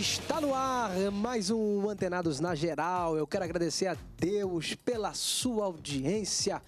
Está no ar mais um Antenados na Geral. Eu quero agradecer a Deus pela sua audiência,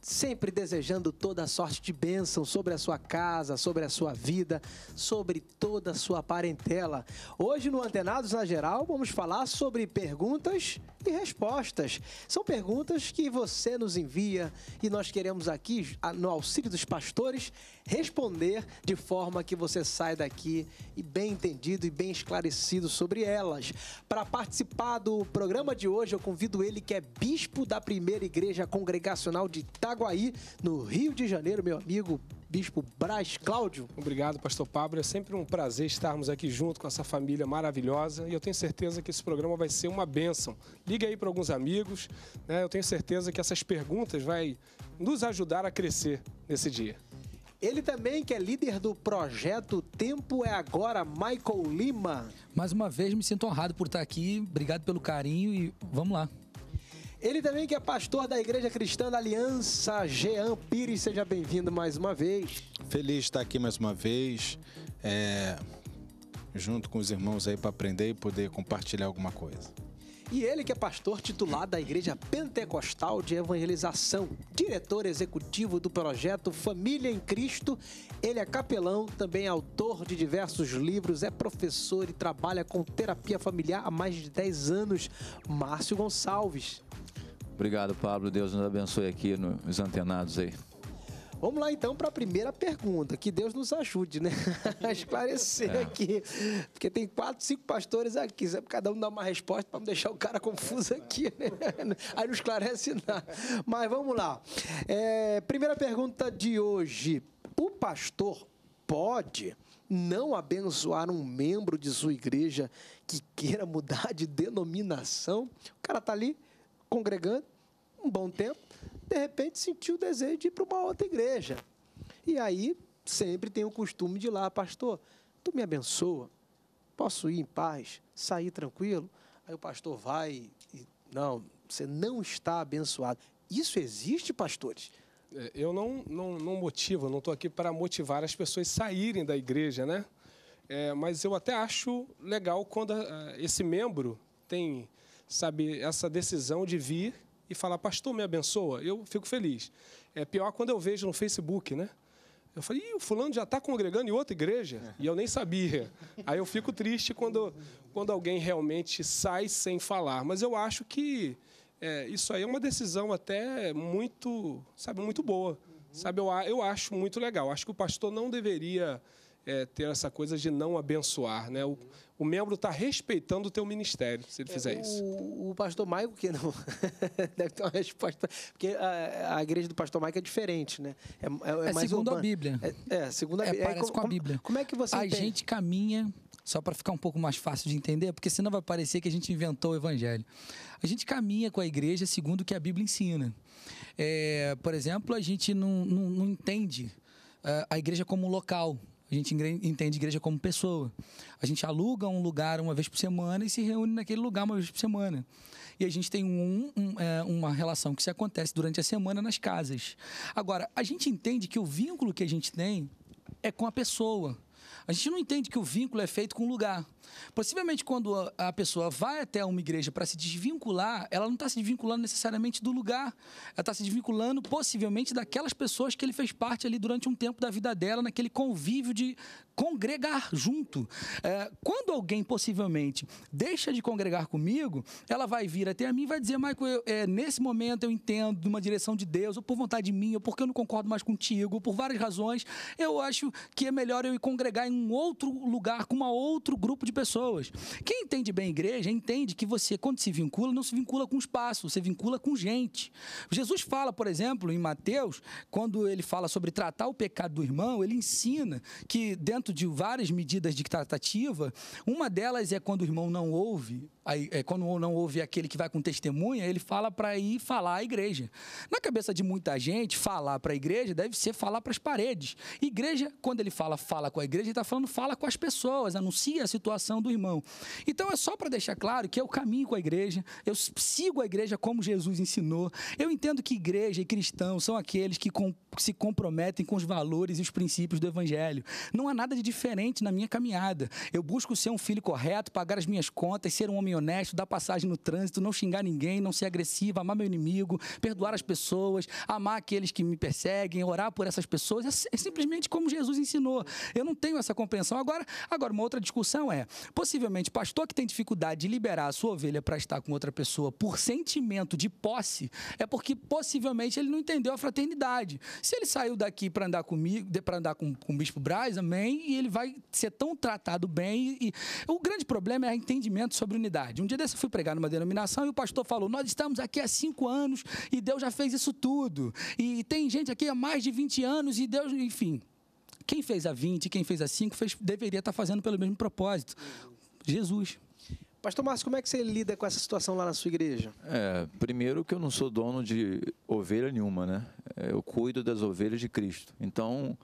sempre desejando toda a sorte de bênção sobre a sua casa, sobre a sua vida, sobre toda a sua parentela. Hoje no Antenados na Geral vamos falar sobre perguntas e respostas. São perguntas que você nos envia e nós queremos aqui, no auxílio dos pastores, responder de forma que você sai daqui e bem entendido e bem esclarecido sobre elas. Para participar do programa de hoje, eu convido ele que é bispo da Primeira Igreja Congregacional de Itaguaí, no Rio de Janeiro, meu amigo Bispo Braz Cláudio. Obrigado, Pastor Pablo. É sempre um prazer estarmos aqui junto com essa família maravilhosa e eu tenho certeza que esse programa vai ser uma bênção. Liga aí para alguns amigos, né? eu tenho certeza que essas perguntas vai nos ajudar a crescer nesse dia. Ele também que é líder do projeto Tempo é Agora, Michael Lima. Mais uma vez me sinto honrado por estar aqui. Obrigado pelo carinho e vamos lá. Ele também que é pastor da Igreja Cristã da Aliança, Jean Pires. Seja bem-vindo mais uma vez. Feliz de estar aqui mais uma vez. É, junto com os irmãos aí para aprender e poder compartilhar alguma coisa. E ele que é pastor titular da Igreja Pentecostal de Evangelização, diretor executivo do projeto Família em Cristo, ele é capelão, também é autor de diversos livros, é professor e trabalha com terapia familiar há mais de 10 anos. Márcio Gonçalves. Obrigado, Pablo. Deus nos abençoe aqui nos antenados aí. Vamos lá então para a primeira pergunta, que Deus nos ajude, né? A esclarecer é. aqui. Porque tem quatro, cinco pastores aqui. Sabe? Cada um dá uma resposta para não deixar o cara confuso aqui, né? Aí não esclarece nada. Mas vamos lá. É, primeira pergunta de hoje. O pastor pode não abençoar um membro de sua igreja que queira mudar de denominação? O cara tá ali congregando um bom tempo, de repente sentiu o desejo de ir para uma outra igreja. E aí sempre tem o costume de ir lá, pastor, tu me abençoa, posso ir em paz, sair tranquilo? Aí o pastor vai e, não, você não está abençoado. Isso existe, pastores? É, eu não, não, não motivo, não estou aqui para motivar as pessoas saírem da igreja, né? É, mas eu até acho legal quando eh, esse membro tem, sabe, essa decisão de vir e falar, pastor, me abençoa, eu fico feliz. É pior quando eu vejo no Facebook, né? Eu falei, Ih, o fulano já está congregando em outra igreja e eu nem sabia. Aí eu fico triste quando, quando alguém realmente sai sem falar. Mas eu acho que é, isso aí é uma decisão até muito, sabe, muito boa. Sabe, eu, eu acho muito legal. Acho que o pastor não deveria é, ter essa coisa de não abençoar, né? O, o membro está respeitando o teu ministério, se ele é, fizer o, isso. O pastor Maico que não deve ter uma resposta, porque a, a igreja do pastor Maico é diferente, né? É, é, é, é segundo urbana. a Bíblia. É, é, segundo a Bíblia. É, parece com a Bíblia. Como, como é que você A entende? gente caminha só para ficar um pouco mais fácil de entender, porque senão vai parecer que a gente inventou o evangelho. A gente caminha com a igreja segundo o que a Bíblia ensina. por exemplo, a gente não, não, não entende a igreja como um local a gente entende igreja como pessoa. A gente aluga um lugar uma vez por semana e se reúne naquele lugar uma vez por semana. E a gente tem um, um, é, uma relação que se acontece durante a semana nas casas. Agora, a gente entende que o vínculo que a gente tem é com a pessoa. A gente não entende que o vínculo é feito com o lugar. Possivelmente, quando a pessoa vai até uma igreja para se desvincular, ela não está se desvinculando necessariamente do lugar. Ela está se desvinculando, possivelmente, daquelas pessoas que ele fez parte ali durante um tempo da vida dela, naquele convívio de congregar junto. É, quando alguém, possivelmente, deixa de congregar comigo, ela vai vir até a mim e vai dizer, Michael, eu, é, nesse momento eu entendo de uma direção de Deus, ou por vontade minha, ou porque eu não concordo mais contigo, ou por várias razões, eu acho que é melhor eu ir congregar em um outro lugar, com um outro grupo de pessoas. Quem entende bem igreja entende que você, quando se vincula, não se vincula com espaço, você vincula com gente. Jesus fala, por exemplo, em Mateus, quando ele fala sobre tratar o pecado do irmão, ele ensina que, dentro de várias medidas de tratativa, uma delas é quando o irmão não ouve, aí, é, quando não ouve aquele que vai com testemunha, ele fala para ir falar à igreja. Na cabeça de muita gente, falar para a igreja deve ser falar para as paredes. Igreja, quando ele fala, fala com a igreja, ele está falando, fala com as pessoas, anuncia a situação do irmão. Então é só para deixar claro que eu caminho com a igreja, eu sigo a igreja como Jesus ensinou. Eu entendo que igreja e cristão são aqueles que com, se comprometem com os valores e os princípios do evangelho. Não há nada de diferente na minha caminhada. Eu busco ser um filho correto, pagar as minhas contas, ser um homem honesto, dar passagem no trânsito, não xingar ninguém, não ser agressivo, amar meu inimigo, perdoar as pessoas, amar aqueles que me perseguem, orar por essas pessoas. É, é simplesmente como Jesus ensinou. Eu não tenho essa compreensão. Agora, agora uma outra discussão é, possivelmente, pastor que tem dificuldade de liberar a sua ovelha para estar com outra pessoa por sentimento de posse, é porque possivelmente ele não entendeu a fraternidade. Se ele saiu daqui para andar comigo, para andar com, com o bispo Braz, amém, e ele vai ser tão tratado bem. E, o grande problema é entendimento sobre unidade. Um dia desse eu fui pregar numa denominação e o pastor falou: Nós estamos aqui há cinco anos e Deus já fez isso tudo. E tem gente aqui há mais de 20 anos e Deus, enfim. Quem fez a 20, quem fez a 5, fez, deveria estar fazendo pelo mesmo propósito. Jesus. Pastor Márcio, como é que você lida com essa situação lá na sua igreja? É, primeiro que eu não sou dono de ovelha nenhuma, né? É, eu cuido das ovelhas de Cristo. Então,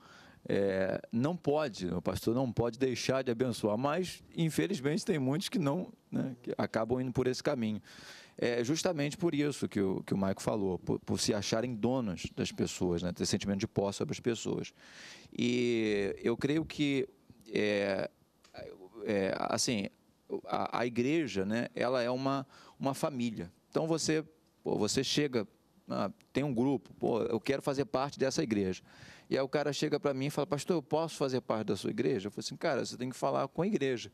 é, não pode, o pastor não pode deixar de abençoar, mas infelizmente tem muitos que não, né, que acabam indo por esse caminho é justamente por isso que o, que o Maico falou, por, por, se acharem donos das pessoas, né? ter sentimento de posse sobre as pessoas. E eu creio que, é, é, assim, a, a, igreja, né, ela é uma, uma família. Então você, pô, você chega, ah, tem um grupo, pô, eu quero fazer parte dessa igreja. E aí o cara chega para mim e fala, pastor, eu posso fazer parte da sua igreja? Eu falo assim, cara, você tem que falar com a igreja,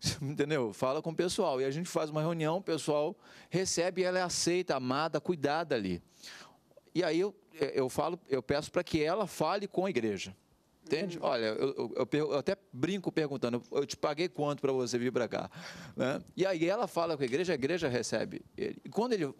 entendeu? Fala com o pessoal. E a gente faz uma reunião, o pessoal recebe, ela é aceita, amada, cuidada ali. E aí eu, eu falo, eu peço para que ela fale com a igreja. Entende? Uhum. Olha, eu, eu, eu, até brinco perguntando, eu te paguei quanto para você vir para cá? Né? E aí ela fala com a igreja, a igreja recebe ele. E quando ele,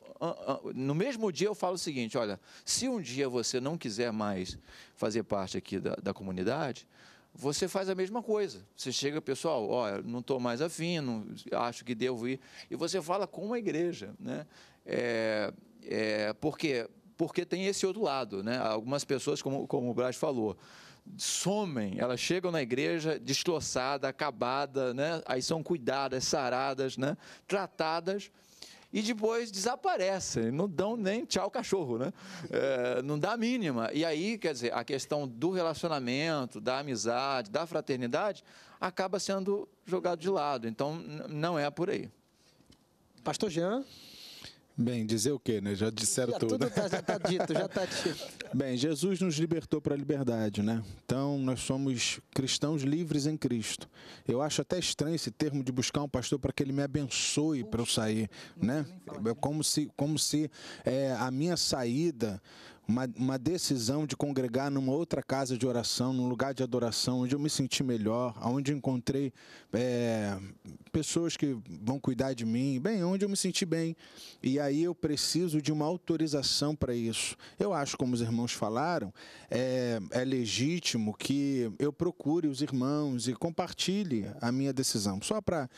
no mesmo dia eu falo o seguinte, olha, se um dia você não quiser mais fazer parte aqui da, da comunidade, você faz a mesma coisa. Você chega, pessoal, olha, não estou mais afim, não, acho que devo ir. E você fala com a igreja, né? É, é, porque, porque tem esse outro lado, né? Algumas pessoas, como, como o Brás falou, somem, elas chegam na igreja destroçada, acabada, né? Aí são cuidadas, saradas, né? Tratadas e depois desaparecem, não dão nem tchau cachorro, né? É, não dá a mínima. E aí, quer dizer, a questão do relacionamento, da amizade, da fraternidade, acaba sendo jogado de lado. Então, não é por aí. Pastor Jean. Bem, dizer o quê, né? Já disseram já tudo. tudo tá, já está dito, já está dito. Bem, Jesus nos libertou para a liberdade, né? Então, nós somos cristãos livres em Cristo. Eu acho até estranho esse termo de buscar um pastor para que ele me abençoe para eu sair, né? É como se, como se é, a minha saída uma, uma decisão de congregar numa outra casa de oração, num lugar de adoração, onde eu me senti melhor, onde encontrei é, pessoas que vão cuidar de mim, bem, onde eu me senti bem. E aí eu preciso de uma autorização para isso. Eu acho, como os irmãos falaram, é, é legítimo que eu procure os irmãos e compartilhe a minha decisão. Só para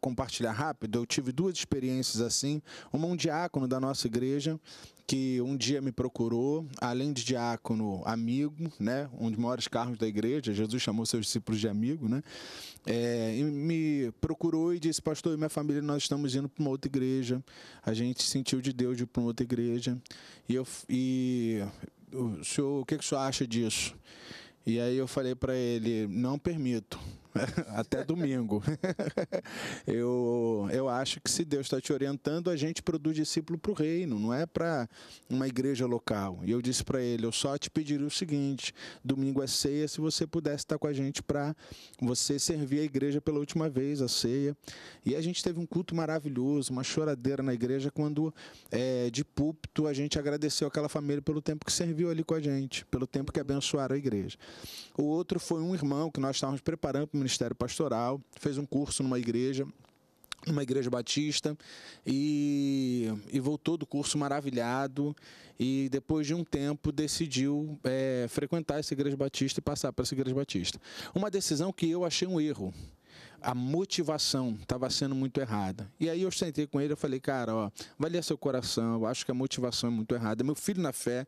compartilhar rápido, eu tive duas experiências assim. Uma, um diácono da nossa igreja, que um dia me procurou, além de diácono, amigo, né? Um dos maiores carros da igreja, Jesus chamou seus discípulos de amigo, né? É, me procurou e disse, pastor, e minha família, nós estamos indo para uma outra igreja, a gente sentiu de Deus de ir para uma outra igreja, e eu... E, o senhor, o que, que o senhor acha disso? E aí eu falei para ele, não permito, até domingo. eu, eu acho que se Deus está te orientando, a gente produz discípulo para o reino, não é para uma igreja local. E eu disse para ele: eu só te pediria o seguinte: domingo é ceia, se você pudesse estar tá com a gente para você servir a igreja pela última vez, a ceia. E a gente teve um culto maravilhoso, uma choradeira na igreja, quando é, de púlpito a gente agradeceu aquela família pelo tempo que serviu ali com a gente, pelo tempo que abençoaram a igreja. O outro foi um irmão que nós estávamos preparando para ministério pastoral, fez um curso numa igreja, numa igreja batista e, e, voltou do curso maravilhado e depois de um tempo decidiu é, frequentar essa igreja batista e passar para essa igreja batista. Uma decisão que eu achei um erro. A motivação estava sendo muito errada. E aí eu sentei com ele e falei, cara, ó, avalia seu coração, eu acho que a motivação é muito errada. Meu filho na fé,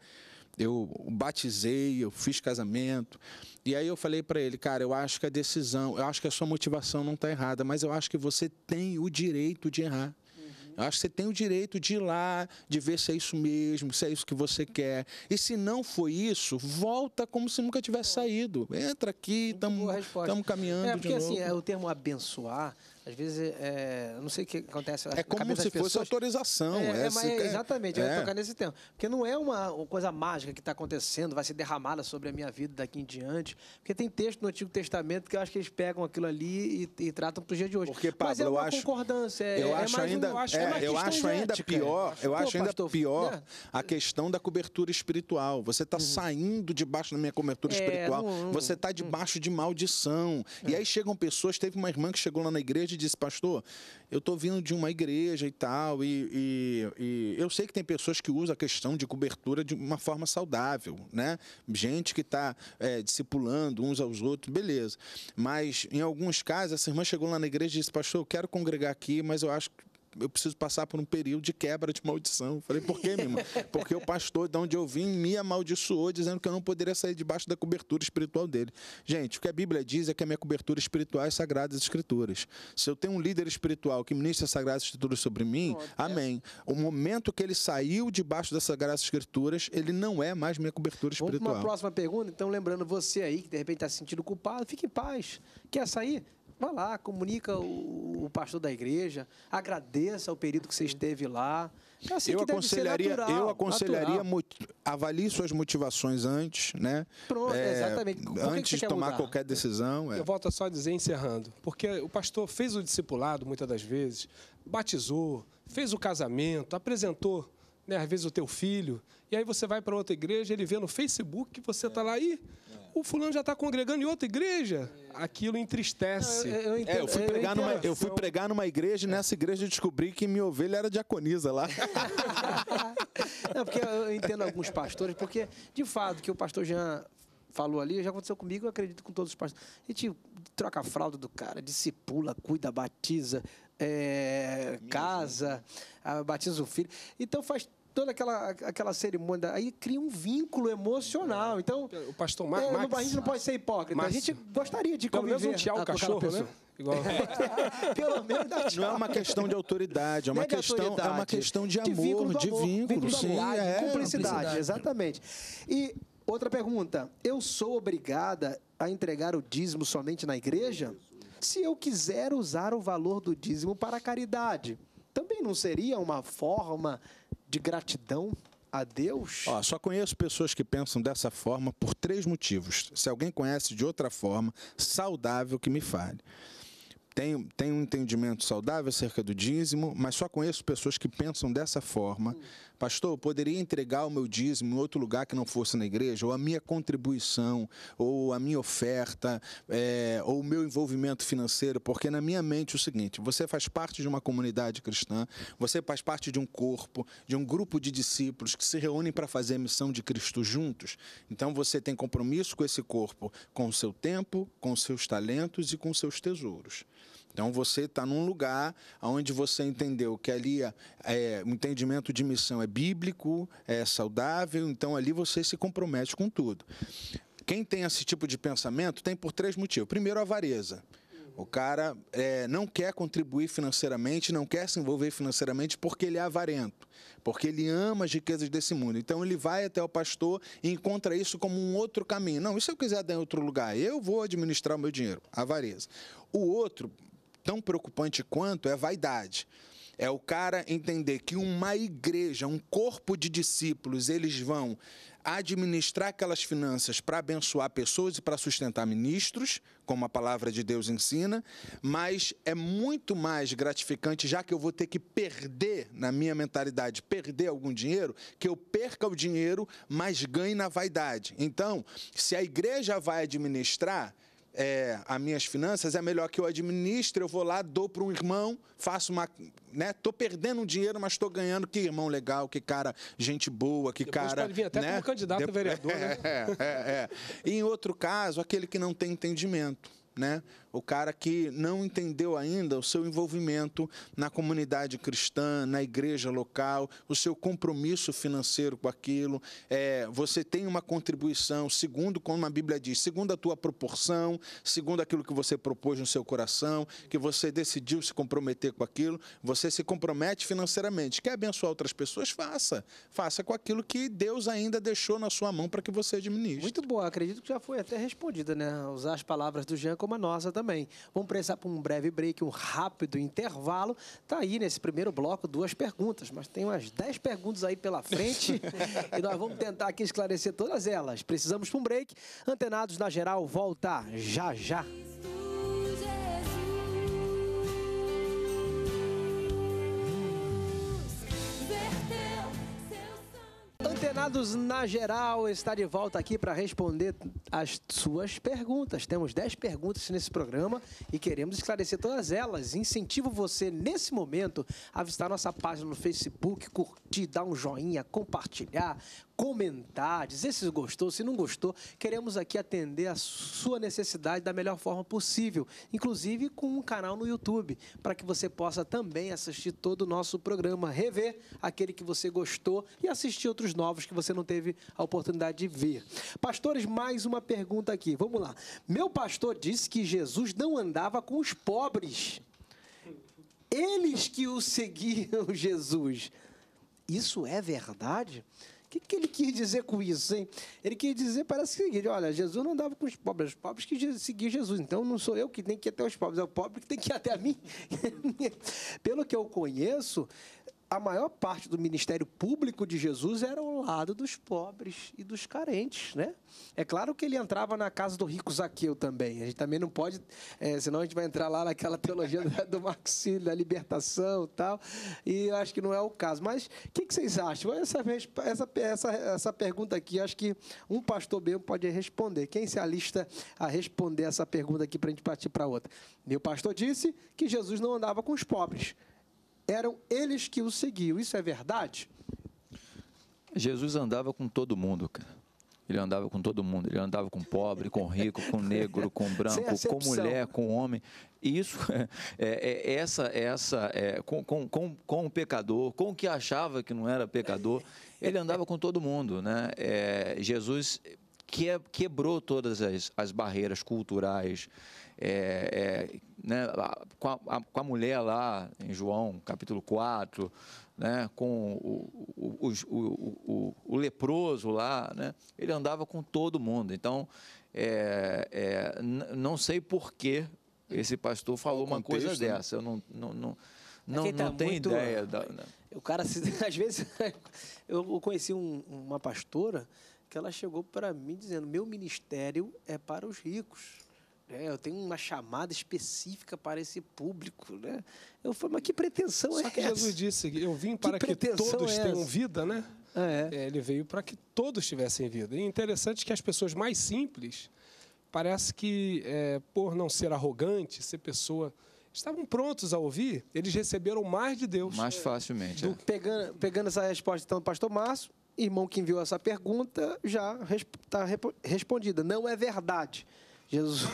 eu batizei, eu fiz casamento. E aí eu falei para ele, cara, eu acho que a decisão, eu acho que a sua motivação não está errada, mas eu acho que você tem o direito de errar. Uhum. Eu acho que você tem o direito de ir lá, de ver se é isso mesmo, se é isso que você quer. E se não foi isso, volta como se nunca tivesse saído. Entra aqui, estamos caminhando. É porque assim, é, o termo abençoar às vezes, é, é não sei o que acontece. É como se fosse autorização. É, é, é, assim é. exatamente, eu ia é. tocar nesse tema. Porque não é uma, coisa mágica que está acontecendo, vai ser derramada sobre a minha vida daqui em diante. Porque tem texto no Antigo Testamento que eu acho que eles pegam aquilo ali e, e tratam para o dia de hoje. Porque, Pablo, mas é uma eu acho, concordância. eu, acho ainda, um, eu acho, eu acho ainda ética, pior, eu acho, ainda pastor, pior né? a questão da cobertura espiritual. Você está uhum. saindo debaixo da minha cobertura espiritual. Não, não, você está hum, debaixo de maldição. E hum. aí chegam pessoas, teve uma irmã que chegou lá na igreja simplesmente disse, pastor, eu estou vindo de uma igreja e tal, e, e, e, eu sei que tem pessoas que usam a questão de cobertura de uma forma saudável, né? Gente que está é, discipulando uns aos outros, beleza. Mas em alguns casos, essa irmã chegou lá na igreja e disse, pastor, eu quero congregar aqui, mas eu acho que eu preciso passar por um período de quebra de maldição. Eu falei, por quê, minha irmã? Porque o pastor de onde eu vim me amaldiçoou, dizendo que eu não poderia sair debaixo da cobertura espiritual dele. Gente, o que a Bíblia diz é que a minha cobertura espiritual é sagrada Sagradas Escrituras. Se eu tenho um líder espiritual que ministra as Sagradas Escrituras sobre mim, oh, amém. O momento que ele saiu debaixo das Sagradas Escrituras, ele não é mais minha cobertura espiritual. Vamos para uma próxima pergunta, então lembrando você aí, que de repente está se sentindo culpado, fique em paz. Quer sair? Vá lá, comunica o, o, pastor da igreja, agradeça o período que você esteve lá. É assim eu, aconselharia, natural, eu aconselharia, avalie suas motivações antes, né? Pronto, é, exatamente. Por antes de tomar mudar? qualquer decisão. É. Eu volto só a dizer, encerrando, porque o pastor fez o discipulado muitas das vezes, batizou, fez o casamento, apresentou né, às vezes o teu filho, e aí você vai para outra igreja, ele vê no Facebook que você está é. lá e é. o fulano já está congregando em outra igreja. É. Aquilo entristece. Não, eu, eu, é, eu, fui pregar eu, numa, eu fui pregar numa igreja e é. nessa igreja eu descobri que minha ovelha era diaconisa lá. Não, porque eu entendo alguns pastores, porque de fato que o pastor Jean falou ali, já aconteceu comigo, eu acredito com todos os pastores. A gente troca a fralda do cara, discipula, cuida, batiza, é, casa, né? batiza o filho. Então faz toda aquela, aquela cerimônia. Aí cria um vínculo emocional. É. Então, o pastor Mar é, Max, a gente não pode ser hipócrita. Max, a gente gostaria de conviver. Pelo menos um tchau cachorro, né? Igual... É. Pelo menos Não é uma questão de autoridade, é uma, questão, autoridade. É uma questão de amor, de vínculo, de vínculo, vínculo sim, amor, é, cumplicidade, cumplicidade, exatamente. E outra pergunta, eu sou obrigada a entregar o dízimo somente na igreja? Se eu quiser usar o valor do dízimo para caridade, também não seria uma forma de gratidão a Deus? Ó, só conheço pessoas que pensam dessa forma por três motivos. Se alguém conhece de outra forma, saudável que me fale. Tenho, tenho um entendimento saudável acerca do dízimo, mas só conheço pessoas que pensam dessa forma. Hum pastor, eu poderia entregar o meu dízimo em outro lugar que não fosse na igreja, ou a minha contribuição, ou a minha oferta, é, ou o meu envolvimento financeiro, porque na minha mente é o seguinte: você faz parte de uma comunidade cristã, você faz parte de um corpo, de um grupo de discípulos que se reúnem para fazer a missão de Cristo juntos. Então você tem compromisso com esse corpo, com o seu tempo, com os seus talentos e com os seus tesouros. Então você está num lugar onde você entendeu que ali é, o entendimento de missão é bíblico, é saudável, então ali você se compromete com tudo. Quem tem esse tipo de pensamento tem por três motivos. Primeiro, a avareza. O cara é, não quer contribuir financeiramente, não quer se envolver financeiramente porque ele é avarento, porque ele ama as riquezas desse mundo. Então ele vai até o pastor e encontra isso como um outro caminho. Não, e se eu quiser dar em outro lugar? Eu vou administrar o meu dinheiro. Avareza. O outro tão preocupante quanto é vaidade. É o cara entender que uma igreja, um corpo de discípulos, eles vão administrar aquelas finanças para abençoar pessoas e para sustentar ministros, como a palavra de Deus ensina, mas é muito mais gratificante, já que eu vou ter que perder, na minha mentalidade, perder algum dinheiro, que eu perca o dinheiro, mas ganhe na vaidade. Então, se a igreja vai administrar, é, as minhas finanças, é melhor que eu administre, eu vou lá, dou para um irmão, faço uma. Né? Tô perdendo um dinheiro, mas estou ganhando. Que irmão legal, que cara, gente boa, que Depois cara. Pode vir até né? como candidato de... a vereador, né? É, é, é. E em outro caso, aquele que não tem entendimento. Né? o cara que não entendeu ainda o seu envolvimento na comunidade cristã, na igreja local, o seu compromisso financeiro com aquilo. É, você tem uma contribuição, segundo como a Bíblia diz, segundo a tua proporção, segundo aquilo que você propôs no seu coração, que você decidiu se comprometer com aquilo, você se compromete financeiramente. Quer abençoar outras pessoas? Faça. Faça com aquilo que Deus ainda deixou na sua mão para que você administre. Muito boa, acredito que já foi até respondida, né? Usar as palavras do Jean como a nossa também também. Vamos precisar para um breve break, um rápido intervalo. Tá aí nesse primeiro bloco duas perguntas, mas tem umas dez perguntas aí pela frente e nós vamos tentar aqui esclarecer todas elas. Precisamos para um break. Antenados na geral volta já já. Senados na geral está de volta aqui para responder as suas perguntas. Temos 10 perguntas nesse programa e queremos esclarecer todas elas. Incentivo você nesse momento a visitar nossa página no Facebook, curtir, dar um joinha, compartilhar, comentar, dizer se gostou, se não gostou. Queremos aqui atender a sua necessidade da melhor forma possível, inclusive com um canal no YouTube, para que você possa também assistir todo o nosso programa, rever aquele que você gostou e assistir outros novos que você não teve a oportunidade de ver. Pastores, mais uma pergunta aqui. Vamos lá. Meu pastor disse que Jesus não andava com os pobres. Eles que o seguiam Jesus. Isso é verdade? O que, que ele quis dizer com isso, hein? Ele quis dizer, parece o seguinte: olha, Jesus não andava com os pobres, os pobres que seguiam Jesus. Então não sou eu que tenho que ir até os pobres, é o pobre que tem que ir até a mim. Pelo que eu conheço, a maior parte do ministério público de Jesus era ao lado dos pobres e dos carentes, né? É claro que ele entrava na casa do rico Zaqueu também. A gente também não pode, é, senão a gente vai entrar lá naquela teologia do Marxismo, da libertação e tal. E eu acho que não é o caso. Mas o que, que, vocês acham? Essa, essa, essa, essa pergunta aqui, acho que um pastor bem pode responder. Quem se alista a responder essa pergunta aqui para a gente partir para outra? Meu pastor disse que Jesus não andava com os pobres eram eles que o seguiam. Isso é verdade? Jesus andava com todo mundo, cara. Ele andava com todo mundo. Ele andava com pobre, com rico, com negro, com branco, com mulher, com homem. E isso, é, é, é, essa, essa, é, com, com, com, com o pecador, com o que achava que não era pecador, ele andava com todo mundo, né? É, Jesus que, é, quebrou todas as, as barreiras culturais, é, é, né, com, a, com a mulher lá em João, capítulo 4, né, com o, o, o, o, leproso lá, né, ele andava com todo mundo. Então, é, é, não sei por que esse pastor falou uma coisa né? dessa. Eu não, não, não, é não, é tá não tenho muito, ideia. Da, né? O cara, às vezes, eu conheci um, uma pastora que ela chegou para mim dizendo: meu ministério é para os ricos. É, eu tenho uma chamada específica para esse público. Né? Eu falei, mas que pretensão Só é que essa? Jesus disse eu vim para que, que todos é tenham vida, né? Ah, é. é. Ele veio para que todos tivessem vida. E é interessante que as pessoas mais simples, parece que é, por não ser arrogante, ser pessoa estavam prontos a ouvir, eles receberam mais de Deus. Mais facilmente. Do, é. pegando, pegando, essa resposta, então, do pastor Márcio, irmão que enviou essa pergunta, já está respondida. Não é verdade Jesus.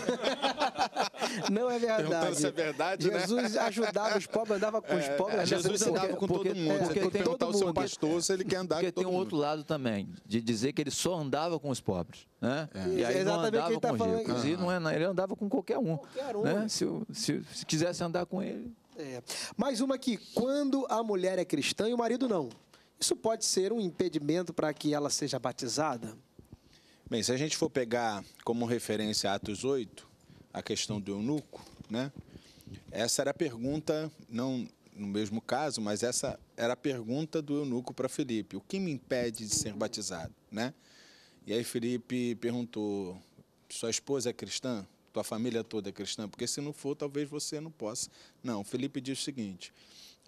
não é verdade. Se é verdade né? Jesus né? ajudava os pobres, andava com é, os pobres. É, Jesus porque, andava com porque, todo mundo. É, porque, porque tem todo mundo. o seu é- pastor se ele quer andar porque com todo tem um mundo. outro lado também, de dizer que ele só andava com os pobres. Né? É. E aí Exatamente não andava ele tá com falando. Ricos, e não é, ele andava com qualquer um. Qualquer um. Né? Se, se, se quisesse andar com ele. É. Mais uma aqui. Quando a mulher é cristã e o marido não, isso pode ser um impedimento para que ela seja batizada? Bem, se a gente for pegar como referência Atos 8, a questão do eunuco, né? Essa era a pergunta, não no mesmo caso, mas essa era a pergunta do eunuco para Felipe: o que me impede de ser batizado, né? E aí Felipe perguntou: sua esposa é cristã? Tua família toda é cristã? Porque se não for, talvez você não possa. Não, Felipe diz o seguinte: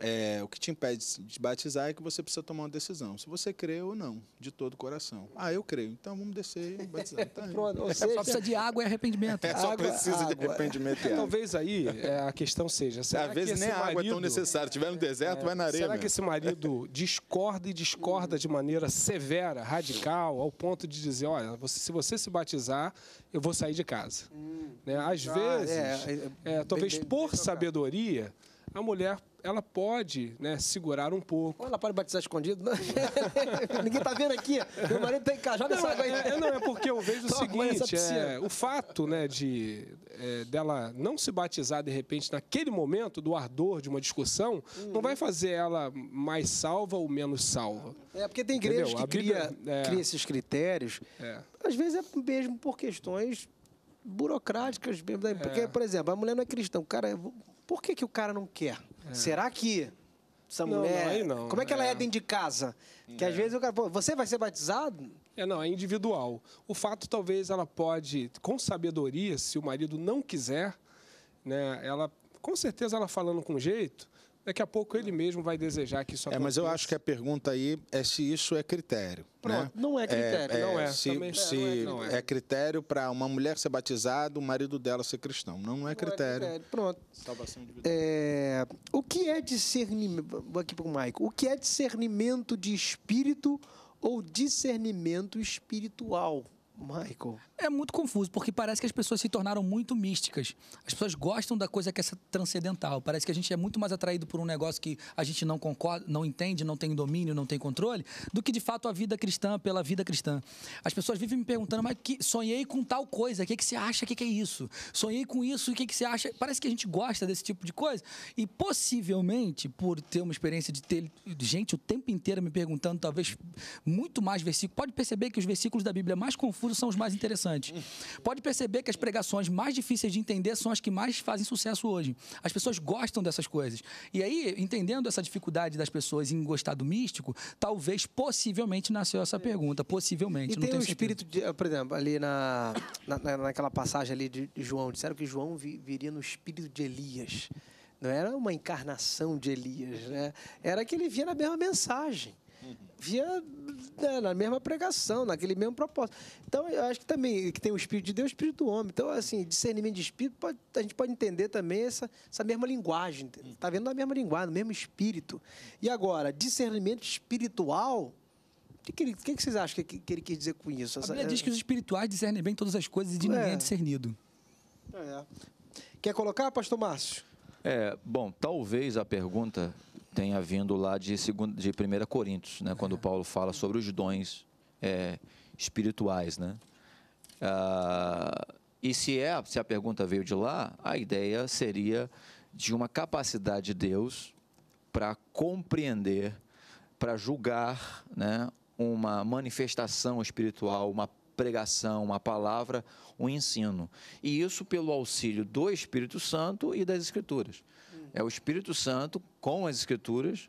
é, o que te impede de batizar é que você precisa tomar uma decisão. Se você crê ou não, de todo o coração. Ah, eu creio, então vamos descer e batizar. Tá Pronto, é, seja, só precisa de água e arrependimento. É, só precisa água. de arrependimento e é, água. Talvez aí é, a questão seja... Às vezes nem água é tão necessária. Se tiver no deserto, é, vai na areia. Será mesmo. que esse marido discorda e discorda de maneira severa, radical, ao ponto de dizer, olha, você, se você se batizar, eu vou sair de casa. Hum. Né? Às ah, vezes, talvez bem, por bem sabedoria a mulher ela pode né, segurar um pouco. Ela pode batizar escondido? Né? Ninguém está vendo aqui. Meu marido tem que joga não, essa água aí. É, é, não, é porque eu vejo o seguinte: é, o fato né, de é, dela não se batizar de repente naquele momento do ardor de uma discussão, hum. não vai fazer ela mais salva ou menos salva. É porque tem igrejas Entendeu? que cria, Bíblia, é. cria esses critérios. É. Às vezes é mesmo por questões burocráticas mesmo. Né? Porque, por exemplo, a mulher não é cristã, o cara por que, que o cara não quer? É. Será que essa não, mulher. Não, não, como é que ela é, é dentro de casa? Que às é. vezes o cara, pô, você vai ser batizado? É, não, é individual. O fato, talvez, ela pode, com sabedoria, se o marido não quiser, né, ela, com certeza, ela falando com jeito, Daqui a pouco ele mesmo vai desejar que isso aconteça. É, mas eu acho que a pergunta aí é se isso é critério. Né? Pronto, né? não é, é critério. É, não é. Se, também, se não é, critério é para uma mulher ser batizada, o marido dela ser cristão. Não, não é, é critério. critério. Pronto. Salvação individual. o que é discernimento... Aqui para o Maico. O que é discernimento de espírito ou discernimento espiritual? Michael. É muito confuso, porque parece que as pessoas se tornaram muito místicas. As pessoas gostam da coisa que é transcendental. Parece que a gente é muito mais atraído por um negócio que a gente não concorda, não entende, não tem domínio, não tem controle, do que de fato a vida cristã pela vida cristã. As pessoas vivem me perguntando, mas que sonhei com tal coisa, o que, é que você acha? O que, é que é isso? Sonhei com isso, o que, é que você acha? Parece que a gente gosta desse tipo de coisa. E possivelmente, por ter uma experiência de ter gente o tempo inteiro me perguntando, talvez muito mais versículos. Pode perceber que os versículos da Bíblia mais confusos são os mais interessantes. Pode perceber que as pregações mais difíceis de entender são as que mais fazem sucesso hoje. As pessoas gostam dessas coisas. E aí, entendendo essa dificuldade das pessoas em gostar do místico, talvez, possivelmente, nasceu essa pergunta. Possivelmente. E tem o um espírito, de, por exemplo, ali na, na, naquela passagem ali de João, disseram que João viria no espírito de Elias. Não era uma encarnação de Elias, né? Era que ele via na mesma mensagem via né, na mesma pregação, naquele mesmo propósito. Então, eu acho que também que tem o Espírito de Deus e o Espírito do homem. Então, assim, discernimento de Espírito, pode, a gente pode entender também essa, essa mesma linguagem. Está vendo a mesma linguagem, o mesmo Espírito. E agora, discernimento espiritual, o que, que, que, vocês acham que, que, ele quis dizer com isso? A Bíblia é, diz que os espirituais discernem bem todas as coisas e de é. ninguém é discernido. É. Quer colocar, pastor Márcio? É, bom, talvez a pergunta tenha vindo lá de, segunda, de 1 Coríntios, né? quando é. Paulo fala sobre os dons é, espirituais. Né? Ah, e se, é, se a pergunta veio de lá, a ideia seria de uma capacidade de Deus para compreender, para julgar né? uma manifestação espiritual, uma pregação, uma palavra, um ensino. E isso pelo auxílio do Espírito Santo e das Escrituras. É o Espírito Santo, com as Escrituras,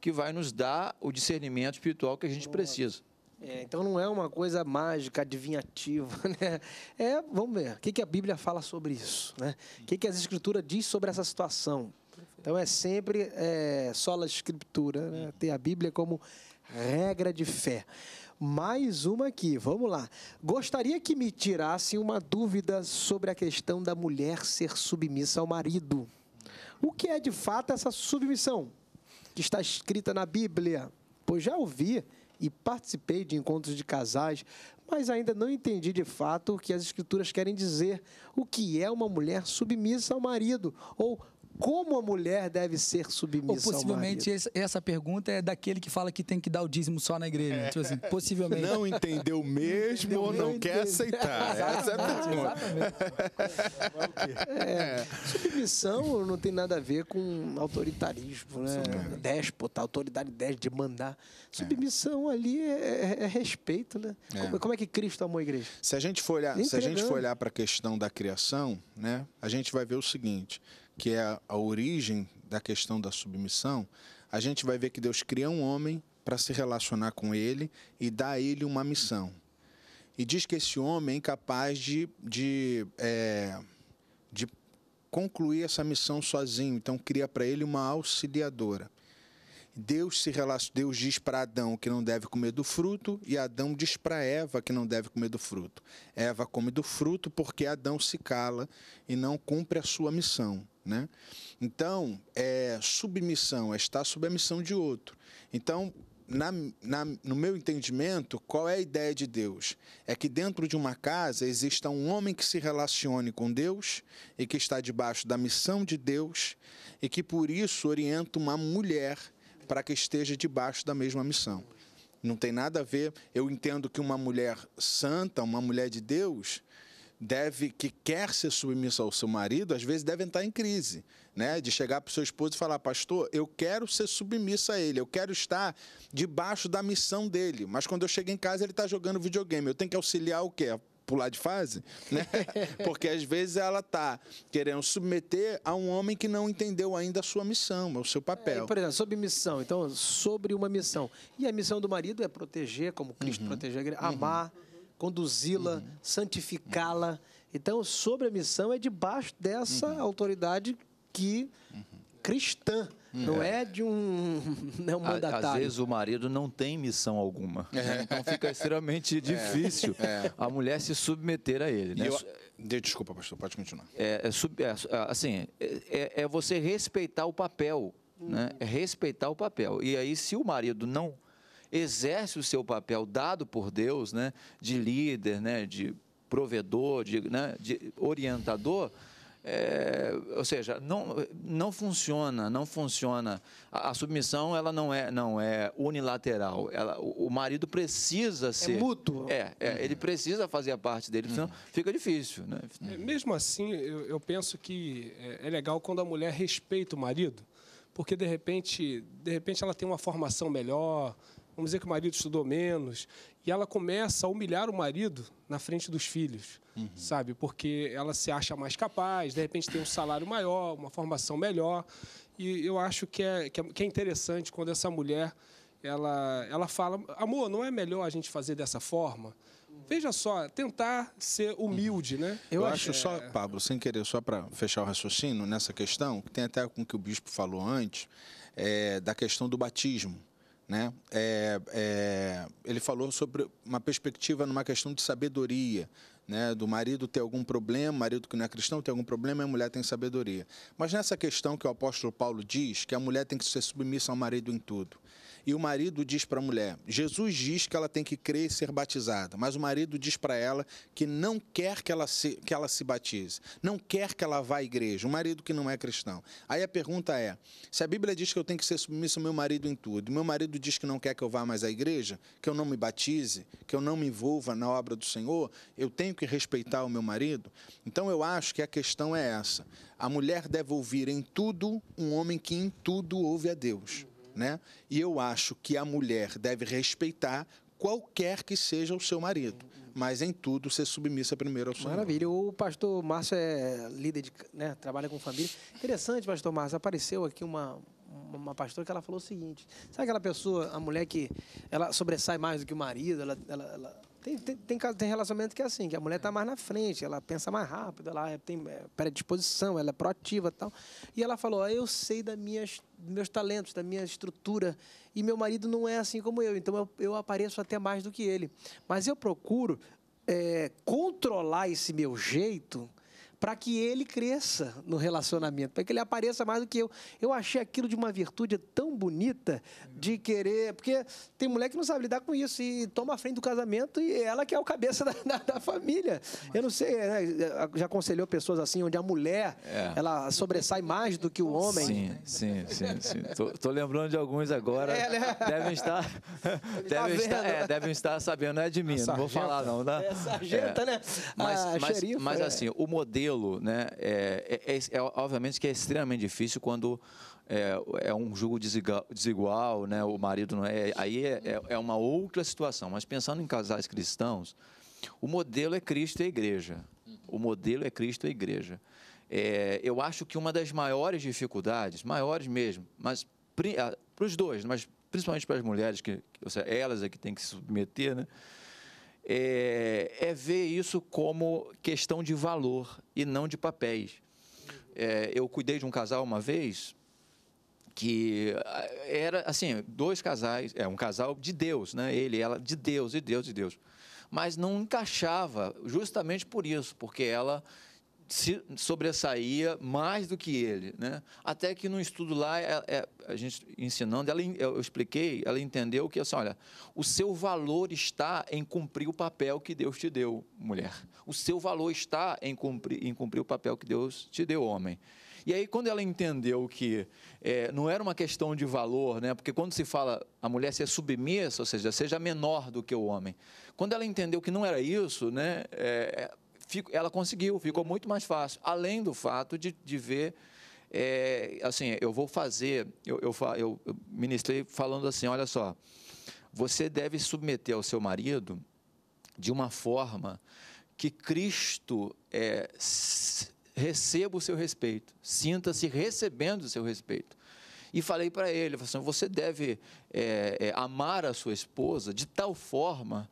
que vai nos dar o discernimento espiritual que a gente precisa. É, então não é uma coisa mágica, adivinhativa, né? É, vamos ver, o que, que a Bíblia fala sobre isso, né? O que, que as Escrituras diz sobre essa situação? Então é sempre é, só a Escritura, né? ter a Bíblia como regra de fé. Mais uma aqui, vamos lá. Gostaria que me tirassem uma dúvida sobre a questão da mulher ser submissa ao marido. O que é de fato essa submissão que está escrita na Bíblia? Pois já ouvi e participei de encontros de casais, mas ainda não entendi de fato o que as escrituras querem dizer, o que é uma mulher submissa ao marido ou como a mulher deve ser submissa Ou possivelmente essa pergunta é daquele que fala que tem que dar o dízimo só na igreja. É. Tipo assim, possivelmente. Não entendeu mesmo ou não, quer aceitar. essa é a pergunta. É. é. Submissão não tem nada a ver com autoritarismo, né? É. Déspota, autoridade de mandar. Submissão é. ali é, é, respeito, né? É. Como, é que Cristo amou a igreja? Se a gente for olhar, se a gente for olhar para a questão da criação, né? A gente vai ver o seguinte que é a, origem da questão da submissão, a gente vai ver que Deus cria um homem para se relacionar com ele e dá a ele uma missão. E diz que esse homem é incapaz de, de, é, de concluir essa missão sozinho, então cria para ele uma auxiliadora. Deus se relaciona, Deus diz para Adão que não deve comer do fruto e Adão diz para Eva que não deve comer do fruto. Eva come do fruto porque Adão se cala e não cumpre a sua missão. Né? Então, é submissão, é estar sob a missão de outro. Então, na, na, no meu entendimento, qual é a ideia de Deus? É que dentro de uma casa exista um homem que se relacione com Deus e que está debaixo da missão de Deus e que por isso orienta uma mulher para que esteja debaixo da mesma missão. Não tem nada a ver. Eu entendo que uma mulher santa, uma mulher de Deus, deve que quer ser submissa ao seu marido, às vezes deve entrar em crise, né? De chegar para o seu esposo e falar: "Pastor, eu quero ser submissa a ele, eu quero estar debaixo da missão dele". Mas quando eu chego em casa, ele está jogando videogame. Eu tenho que auxiliar o quê? pular de fase, né? Porque às vezes ela tá querendo submeter a um homem que não entendeu ainda a sua missão, o seu é, papel. É, por exemplo, sobre missão. Então, sobre uma missão. E a missão do marido é proteger, como Cristo uhum. protegeu a igreja, uhum. amar, conduzi-la, uhum. santificá-la. Então, sobre a missão é debaixo dessa uhum. autoridade que uhum. cristã não é. é, de um, não, né, um mandatário. Às vezes o marido não tem missão alguma. É. Né? Então fica extremamente é. difícil a mulher se submeter a ele. Né? Eu, de, desculpa, pastor, pode continuar. É, assim, é, você respeitar o papel. Hum. Né? É respeitar o papel. E aí, se o marido não exerce o seu papel dado por Deus, né, de líder, né, de provedor, de, né, de orientador, é, ou seja, não, não funciona, não funciona. A, a, submissão ela não é, não é unilateral. Ela, o, o marido precisa é ser. É mútuo. É, é uhum. ele precisa fazer a parte dele, senão uhum. fica difícil. Né? É, mesmo assim, eu, eu penso que é, é legal quando a mulher respeita o marido, porque de repente, de repente ela tem uma formação melhor, vamos dizer que o marido estudou menos, e ela começa a humilhar o marido na frente dos filhos, uhum. sabe? Porque ela se acha mais capaz, de repente tem um salário maior, uma formação melhor. E eu acho que é, que é, é interessante quando essa mulher ela, ela fala: amor, não é melhor a gente fazer dessa forma? Veja só, tentar ser uhum. humilde, né? Eu, eu acho, acho é... só, Pablo, sem querer, só para fechar o raciocínio nessa questão, que tem até com o que o bispo falou antes, é, da questão do batismo. Né? É, é, ele falou sobre uma perspectiva numa questão de sabedoria, né? do marido ter algum problema, marido que não é cristão ter algum problema e a mulher tem sabedoria. Mas nessa questão que o apóstolo Paulo diz, que a mulher tem que ser submissa ao marido em tudo e o marido diz para a mulher: Jesus diz que ela tem que crer e ser batizada, mas o marido diz para ela que não quer que ela, se, que ela se batize, não quer que ela vá à igreja, o marido que não é cristão. Aí a pergunta é: se a Bíblia diz que eu tenho que ser submisso ao meu marido em tudo, e meu marido diz que não quer que eu vá mais à igreja, que eu não me batize, que eu não me envolva na obra do Senhor, eu tenho que respeitar o meu marido? Então eu acho que a questão é essa. A mulher deve ouvir em tudo um homem que em tudo ouve a Deus né? E eu acho que a mulher deve respeitar qualquer que seja o seu marido, mas em tudo ser submissa primeiro ao seu Maravilha. Nome. O pastor Márcio é líder de, né, trabalha com família. Interessante, pastor Márcio, apareceu aqui uma uma pastora que ela falou o seguinte: sabe aquela pessoa, a mulher que ela sobressai mais do que o marido, ela, ela, ela tem, tem, tem, relacionamento que é assim, que a mulher está mais na frente, ela pensa mais rápido, ela é, tem é, predisposição, ela é proativa e tal. E ela falou, eu sei da minhas, dos meus talentos, da minha estrutura, e meu marido não é assim como eu, então eu, eu apareço até mais do que ele. Mas eu procuro é, controlar esse meu jeito para que ele cresça no relacionamento, para que ele apareça mais do que eu. Eu achei aquilo de uma virtude tão bonita de querer. Porque tem mulher que não sabe lidar com isso e toma a frente do casamento e ela que é o cabeça da, da, da família. Eu não sei, né? já aconselhou pessoas assim, onde a mulher é. ela sobressai mais do que o homem. Sim, sim, sim. sim. Tô, tô lembrando de alguns agora. É, né? Devem estar. Tá devem, tá estar é, devem estar sabendo, não é de mim, não vou falar, não. Né? É sargenta, é. né? Mas, mas, mas é. assim, o modelo apelo, né, é, é, é, obviamente que é extremamente difícil quando é, um julgo desigual, desigual, né, o marido não é. Aí é, uma outra situação. Mas pensando em casais cristãos, o modelo é Cristo e a igreja. O modelo é Cristo e a igreja. eu acho que uma das maiores dificuldades, maiores mesmo, mas para os dois, mas principalmente para as mulheres, que, que seja, elas é que têm que se submeter, né? é, é ver isso como questão de valor e não de papéis. É, eu cuidei de um casal uma vez que é, era assim dois casais é um casal de Deus né ele ela de Deus de Deus de Deus mas não encaixava justamente por isso porque ela se sobressaía mais do que ele, né? Até que no estudo lá, é, é, a gente ensinando, ela, eu expliquei, ela entendeu que assim, olha, o seu valor está em cumprir o papel que Deus te deu, mulher. O seu valor está em cumprir, em cumprir o papel que Deus te deu, homem. E aí, quando ela entendeu que é, não era uma questão de valor, né? porque quando se fala a mulher ser submissa, ou seja, seja menor do que o homem, quando ela entendeu que não era isso, né? É, é ela conseguiu, ficou muito mais fácil. Além do fato de, de ver, é, assim, eu vou fazer, eu, eu, eu, ministrei falando assim, olha só, você deve submeter ao seu marido de uma forma que Cristo é, receba o seu respeito, sinta-se recebendo o seu respeito. E falei para ele, assim, você deve é, é, amar a sua esposa de tal forma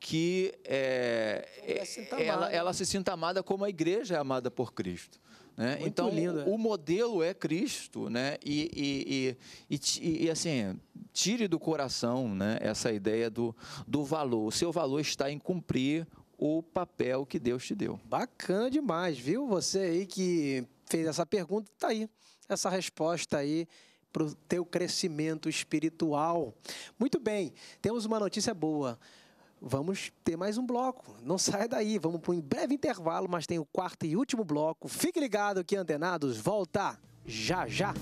que é, ela, é, se ela, se sinta amada como a igreja é amada por Cristo. Né? Então, lindo, o, modelo é Cristo, né? E, e, e, e, assim, tire do coração né? essa ideia do, do valor. O seu valor está em cumprir o papel que Deus te deu. Bacana demais, viu? Você aí que fez essa pergunta, está aí. Essa resposta aí para o teu crescimento espiritual. Muito bem, temos uma notícia boa vamos ter mais um bloco. Não sai daí, vamos para um breve intervalo, mas tem o quarto e último bloco. Fique ligado que Antenados volta já já.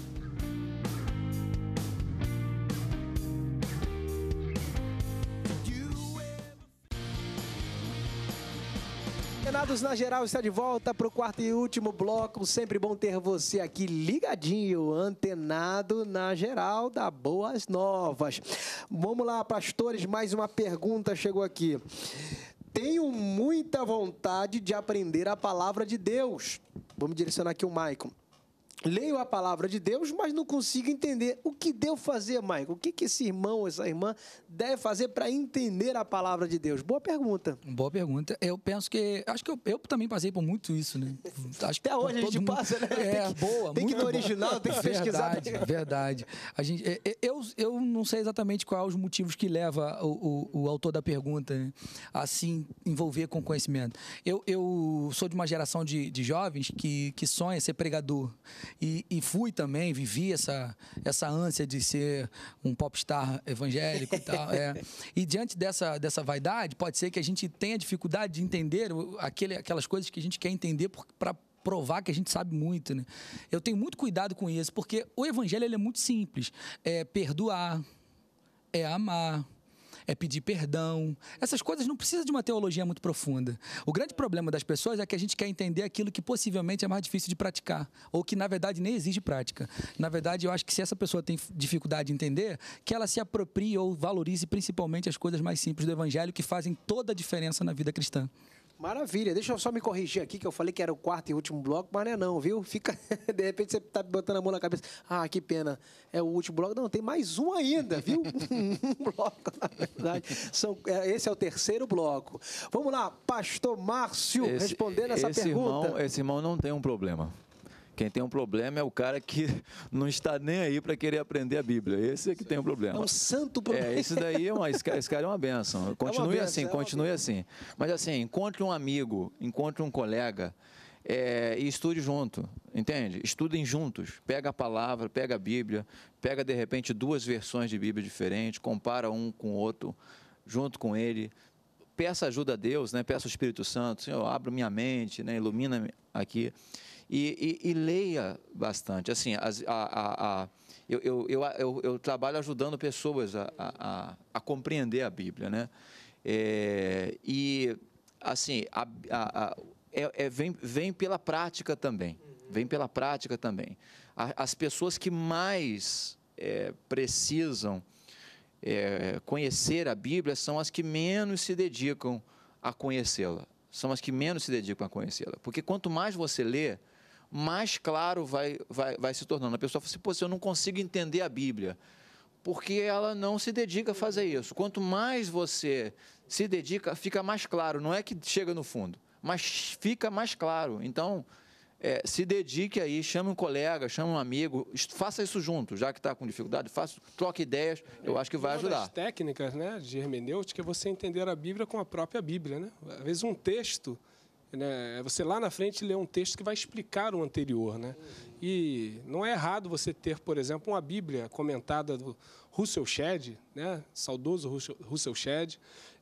Antenados na geral está de volta para o quarto e último bloco. Sempre bom ter você aqui ligadinho, antenado na geral da Boas Novas. Vamos lá, pastores, mais uma pergunta chegou aqui. Tenho muita vontade de aprender a palavra de Deus. Vamos direcionar aqui o Maicon leio a palavra de Deus, mas não consigo entender o que devo fazer, Maico. O que, que esse irmão ou essa irmã deve fazer para entender a palavra de Deus? Boa pergunta. Boa pergunta. Eu penso que. Acho que eu, eu também passei por muito isso, né? Acho Até hoje a gente mundo... passa, né? É, tem que, boa. Tem que ir no original, tem que pesquisar. Verdade, verdade. A gente, eu, eu não sei exatamente quais os motivos que leva o, o, o autor da pergunta né? a se envolver com conhecimento. Eu, eu sou de uma geração de, de jovens que, que sonha ser pregador. E, e, fui também, vivi essa, essa ânsia de ser um popstar evangélico e tal. É. E diante dessa, dessa vaidade, pode ser que a gente tenha dificuldade de entender aquele, aquelas coisas que a gente quer entender para provar que a gente sabe muito, né? Eu tenho muito cuidado com isso, porque o evangelho é muito simples. É perdoar, é amar, é pedir perdão. Essas coisas não precisam de uma teologia muito profunda. O grande problema das pessoas é que a gente quer entender aquilo que possivelmente é mais difícil de praticar, ou que na verdade nem exige prática. Na verdade, eu acho que se essa pessoa tem dificuldade de entender, que ela se aproprie ou valorize principalmente as coisas mais simples do evangelho que fazem toda a diferença na vida cristã. Maravilha. Deixa eu só me corrigir aqui, que eu falei que era o quarto e último bloco, mas não é não, viu? Fica... De repente você tá botando a mão na cabeça. Ah, que pena. É o último bloco. Não, tem mais um ainda, viu? um bloco, na verdade. São... É, esse é o terceiro bloco. Vamos lá, pastor Márcio, esse, respondendo essa esse pergunta. Irmão, esse irmão não tem um problema. Quem tem um problema é o cara que não está nem aí para querer aprender a Bíblia. Esse é que tem um problema. É um santo problema. É, esse daí é uma, esse cara é uma benção. Continue é uma benção, assim, é continue assim. Mas assim, encontre um amigo, encontre um colega é, e estude junto, entende? Estudem juntos. Pega a palavra, pega a Bíblia, pega de repente duas versões de Bíblia diferentes, compara um com o outro, junto com ele. Peça ajuda a Deus, né? Peça o Espírito Santo, Senhor, abra minha mente, né? ilumina aqui. E, e, e leia bastante. Assim, a, a, a eu, eu, eu, eu, trabalho ajudando pessoas a, a, a compreender a Bíblia, né? É, e, assim, a, é, é, vem, vem pela prática também. Uhum. Vem pela prática também. As pessoas que mais é, precisam é, conhecer a Bíblia são as que menos se dedicam a conhecê-la. São as que menos se dedicam a conhecê-la. Porque quanto mais você lê, mais claro vai, vai, vai se tornando. A pessoa fala assim, pô, se eu não consigo entender a Bíblia, porque ela não se dedica a fazer isso. Quanto mais você se dedica, fica mais claro. Não é que chega no fundo, mas fica mais claro. Então, é, se dedique aí, chame um colega, chame um amigo, faça isso junto, já que está com dificuldade, faça, troque ideias, eu acho que vai Uma ajudar. técnicas né, de hermenêutica é você entender a Bíblia com a própria Bíblia. Né? Às vezes um texto né? É você lá na frente lê um texto que vai explicar o anterior. Né? E não é errado você ter, por exemplo, uma Bíblia comentada do Russell Shedd, né? saudoso Russell Shedd.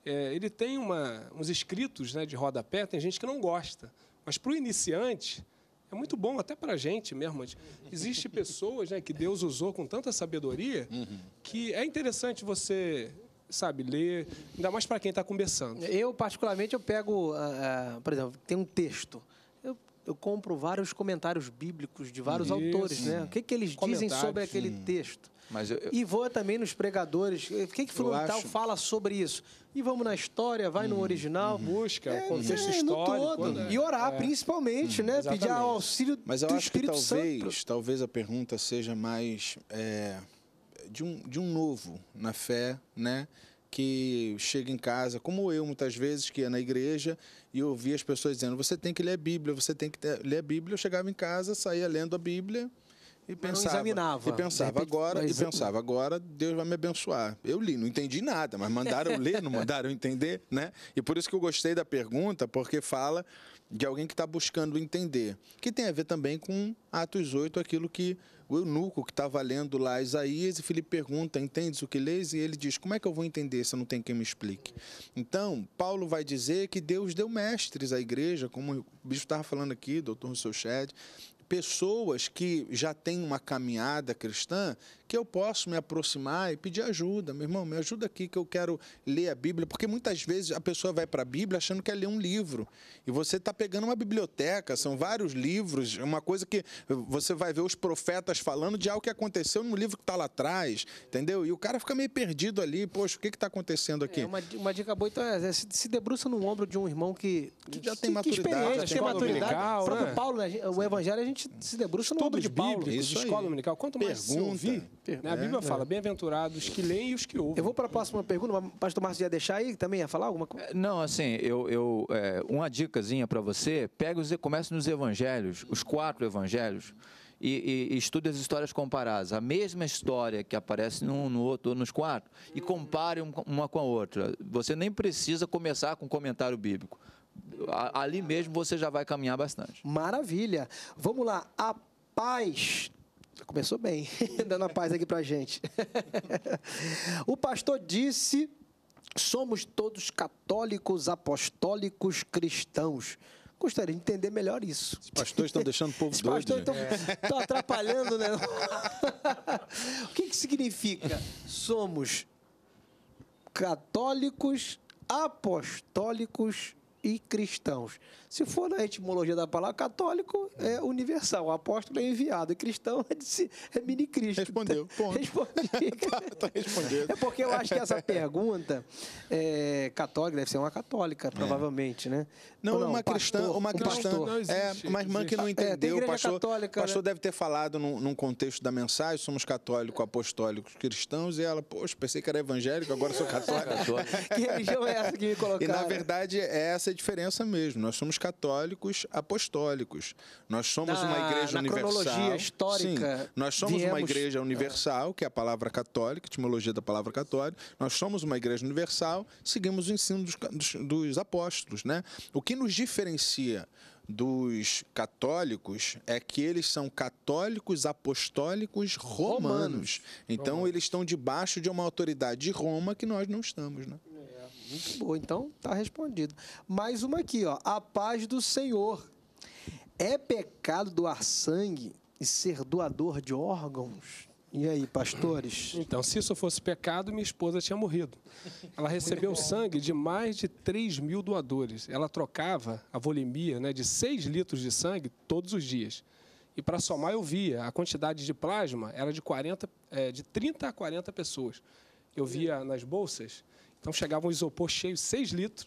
É, ele tem uma, uns escritos né, de rodapé, tem gente que não gosta. Mas para o iniciante, é muito bom, até para a gente mesmo. Existem pessoas né, que Deus usou com tanta sabedoria uhum. que é interessante você sabe, ler, ainda mais para quem está começando. Eu, particularmente, eu pego, uh, uh, por exemplo, tem um texto. Eu, eu compro vários comentários bíblicos de vários Isso. autores, né? O que, que eles dizem sobre aquele hum. texto. Mas eu, eu... E vou também nos pregadores. O que, que acho... tal fala sobre isso? E vamos na história, vai no uhum. original. Uhum. Busca, é, contexto é, histórico. Todo. É. E orar, é. principalmente, uhum. né? Exatamente. Pedir auxílio Mas eu do acho Espírito que talvez, Santo. talvez a pergunta seja mais... É de um, de um novo na fé, né? que chega em casa, como eu muitas vezes, que ia na igreja e ouvia as pessoas dizendo: você tem que ler a Bíblia, você tem que eh, ler a Bíblia. Eu chegava em casa, saía lendo a Bíblia e Mas pensava. examinava. E pensava repente, agora, e pensava agora Deus vai me abençoar. Eu li, não entendi nada, mas mandaram eu ler, não mandaram eu entender, né? E por isso que eu gostei da pergunta, porque fala de alguém que está buscando entender, que tem a ver também com Atos 8, aquilo que o eunuco que estava tá lendo lá Isaías, e Filipe pergunta: Entendes o que lês? E ele diz: Como é que eu vou entender se eu não tenho quem me explique? Então, Paulo vai dizer que Deus deu mestres à igreja, como o bispo estava falando aqui, doutor Rousseau Shed, pessoas que já têm uma caminhada cristã que eu posso me aproximar e pedir ajuda. Meu irmão, me ajuda aqui que eu quero ler a Bíblia, porque muitas vezes a pessoa vai para a Bíblia achando que é ler um livro. E você está pegando uma biblioteca, são vários livros, uma coisa que você vai ver os profetas falando de algo que aconteceu no livro que está lá atrás, entendeu? E o cara fica meio perdido ali, poxa, o que está acontecendo aqui? É, uma, uma, dica boa então é, se, se debruça no ombro de um irmão que, que já tem maturidade, que já tem maturidade. o né? Paulo, né, o Evangelho, a gente se debruça no ombro de Paulo. Bíblico, Isso escola dominical. Quanto mais Pergunta. se ouvir, né? A né? Bíblia é, fala, é. bem-aventurados que leem e os que ouvem. Eu vou para a próxima pergunta, mas o pastor Márcio ia deixar aí também, ia falar alguma coisa? É, não, assim, eu, eu é, uma dicasinha para você, pega os, comece nos evangelhos, os quatro evangelhos, e, e, e estude as histórias comparadas. A mesma história que aparece num, no outro, nos quatro, e compare uma com a outra. Você nem precisa começar com um comentário bíblico. Ali mesmo você já vai caminhar bastante. Maravilha. Vamos lá. A paz Começou bem, dando a paz aqui para a gente. o pastor disse: somos todos católicos, apostólicos, cristãos. Gostaria de entender melhor isso. Os pastores estão deixando o povo Os doido. Estão é. atrapalhando, né? o que, que significa? Somos católicos, apostólicos e cristãos. Se for na etimologia da palavra, católico é universal, apóstolo é enviado, e cristão é, de, é mini Cristo. Respondeu, então, ponto. Respondi. tá, tá É porque eu acho que essa pergunta é, católica, deve ser uma católica, provavelmente, é. né? Não, não uma, pastor, cristã, uma cristã, um pastor. é, uma irmã que não é, entendeu, é, o pastor, católica, né? pastor né? deve ter falado num, num, contexto da mensagem, somos católicos, apostólicos, cristãos, e ela, poxa, pensei que era evangélico, agora sou católico que religião é essa que me colocaram? E na verdade é essa a diferença mesmo, nós somos católicos católicos apostólicos. Nós somos na, uma igreja na universal. Cronologia histórica. Sim, nós somos viemos, uma igreja é. universal, que é a palavra católica, etimologia da palavra católica. Nós somos uma igreja universal, seguimos o ensino dos, dos, dos apóstolos, né? O que nos diferencia dos católicos é que eles são católicos apostólicos romanos. romanos. Então eles estão debaixo de uma autoridade de Roma que nós não estamos, né? Muito boa, então tá respondido. Mais uma aqui, ó. A paz do Senhor. É pecado doar sangue e ser doador de órgãos? E aí, pastores? Então, se isso fosse pecado, minha esposa tinha morrido. Ela recebeu sangue de mais de 3 mil doadores. Ela trocava a volemia né, de 6 litros de sangue todos os dias. E para somar, eu via, a quantidade de plasma era de, 40, é, eh, de 30 a 40 pessoas. Eu via nas bolsas então chegava um isopor cheio, 6 litros,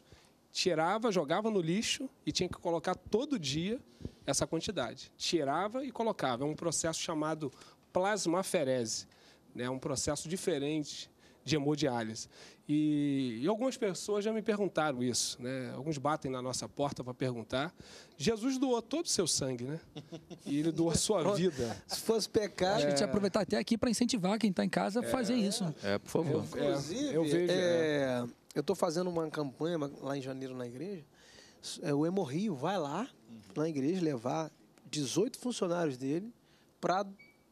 tirava, jogava no lixo e tinha que colocar todo dia essa quantidade. Tirava e colocava. É um processo chamado plasmaferese, né? É um processo diferente de hemodiálise. E, e, algumas pessoas já me perguntaram isso, né? Alguns batem na nossa porta para perguntar. Jesus doou todo o seu sangue, né? E ele doou a sua vida. Se fosse pecado. Acho que te é. aproveitar até aqui para incentivar quem está em casa a é, fazer isso. É, por favor. Eu, Inclusive, é, eu vejo. É, é. eu estou fazendo uma campanha lá em janeiro na igreja. o Hemorrio vai lá, uhum. na igreja, levar 18 funcionários dele para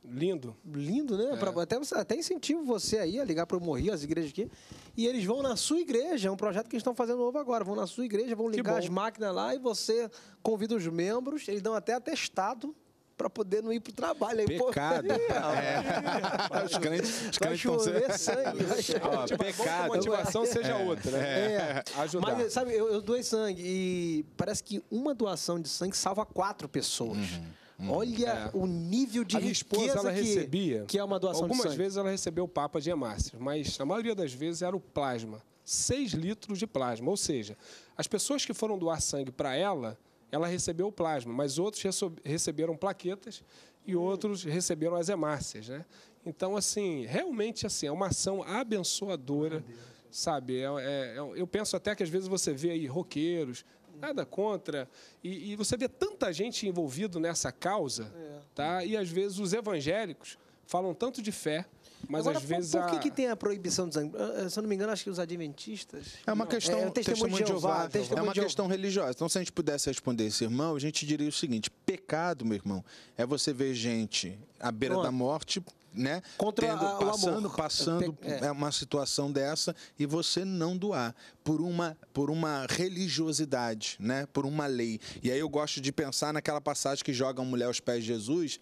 Lindo. Lindo, né? É. Pra, até, até incentivo você aí a ligar para o Morri, as igrejas aqui. E eles vão na sua igreja, é um projeto que eles estão fazendo novo agora. Vão na sua igreja, vão ligar as máquinas lá e você convida os membros, eles dão até atestado para poder não ir para o trabalho. Aí, pecado. Pô, é. é. Os crentes, os crentes estão sendo... É sangue. Né? Ó, tipo, tipo, pecado. A motivação seja é. outra. Né? É. é. Ajudar. Mas, sabe, eu, eu doei sangue e parece que uma doação de sangue salva quatro pessoas. Uhum. Uhum. Olha é. o nível de a minha esposa, ela que, recebia, que é uma doação Algumas de vezes ela recebeu o Papa de hemácias, mas na maioria das vezes era o plasma. 6 litros de plasma. Ou seja, as pessoas que foram doar sangue para ela, ela recebeu o plasma, mas outros receberam plaquetas e hum. outros receberam as hemácias. Né? Então, assim, realmente assim, é uma ação abençoadora. Sabe, é, é, é, eu penso até que às vezes você vê aí roqueiros, nada contra. E, e você vê tanta gente envolvido nessa causa, é. tá? E às vezes os evangélicos falam tanto de fé, mas Agora, às vezes por, por que, a... que tem a proibição dos eh, eh, se eu não me engano acho que os adventistas é uma questão é, é testemunho de Jeová, de Jeová. é uma questão religiosa então se a gente pudesse responder esse irmão a gente diria o seguinte pecado meu irmão é você ver gente à beira da morte né? Contra tendo, a, passando, passando é. uma situação dessa e você não doar por uma por uma religiosidade, né? Por uma lei. E aí eu gosto de pensar naquela passagem que jogam a mulher aos pés de Jesus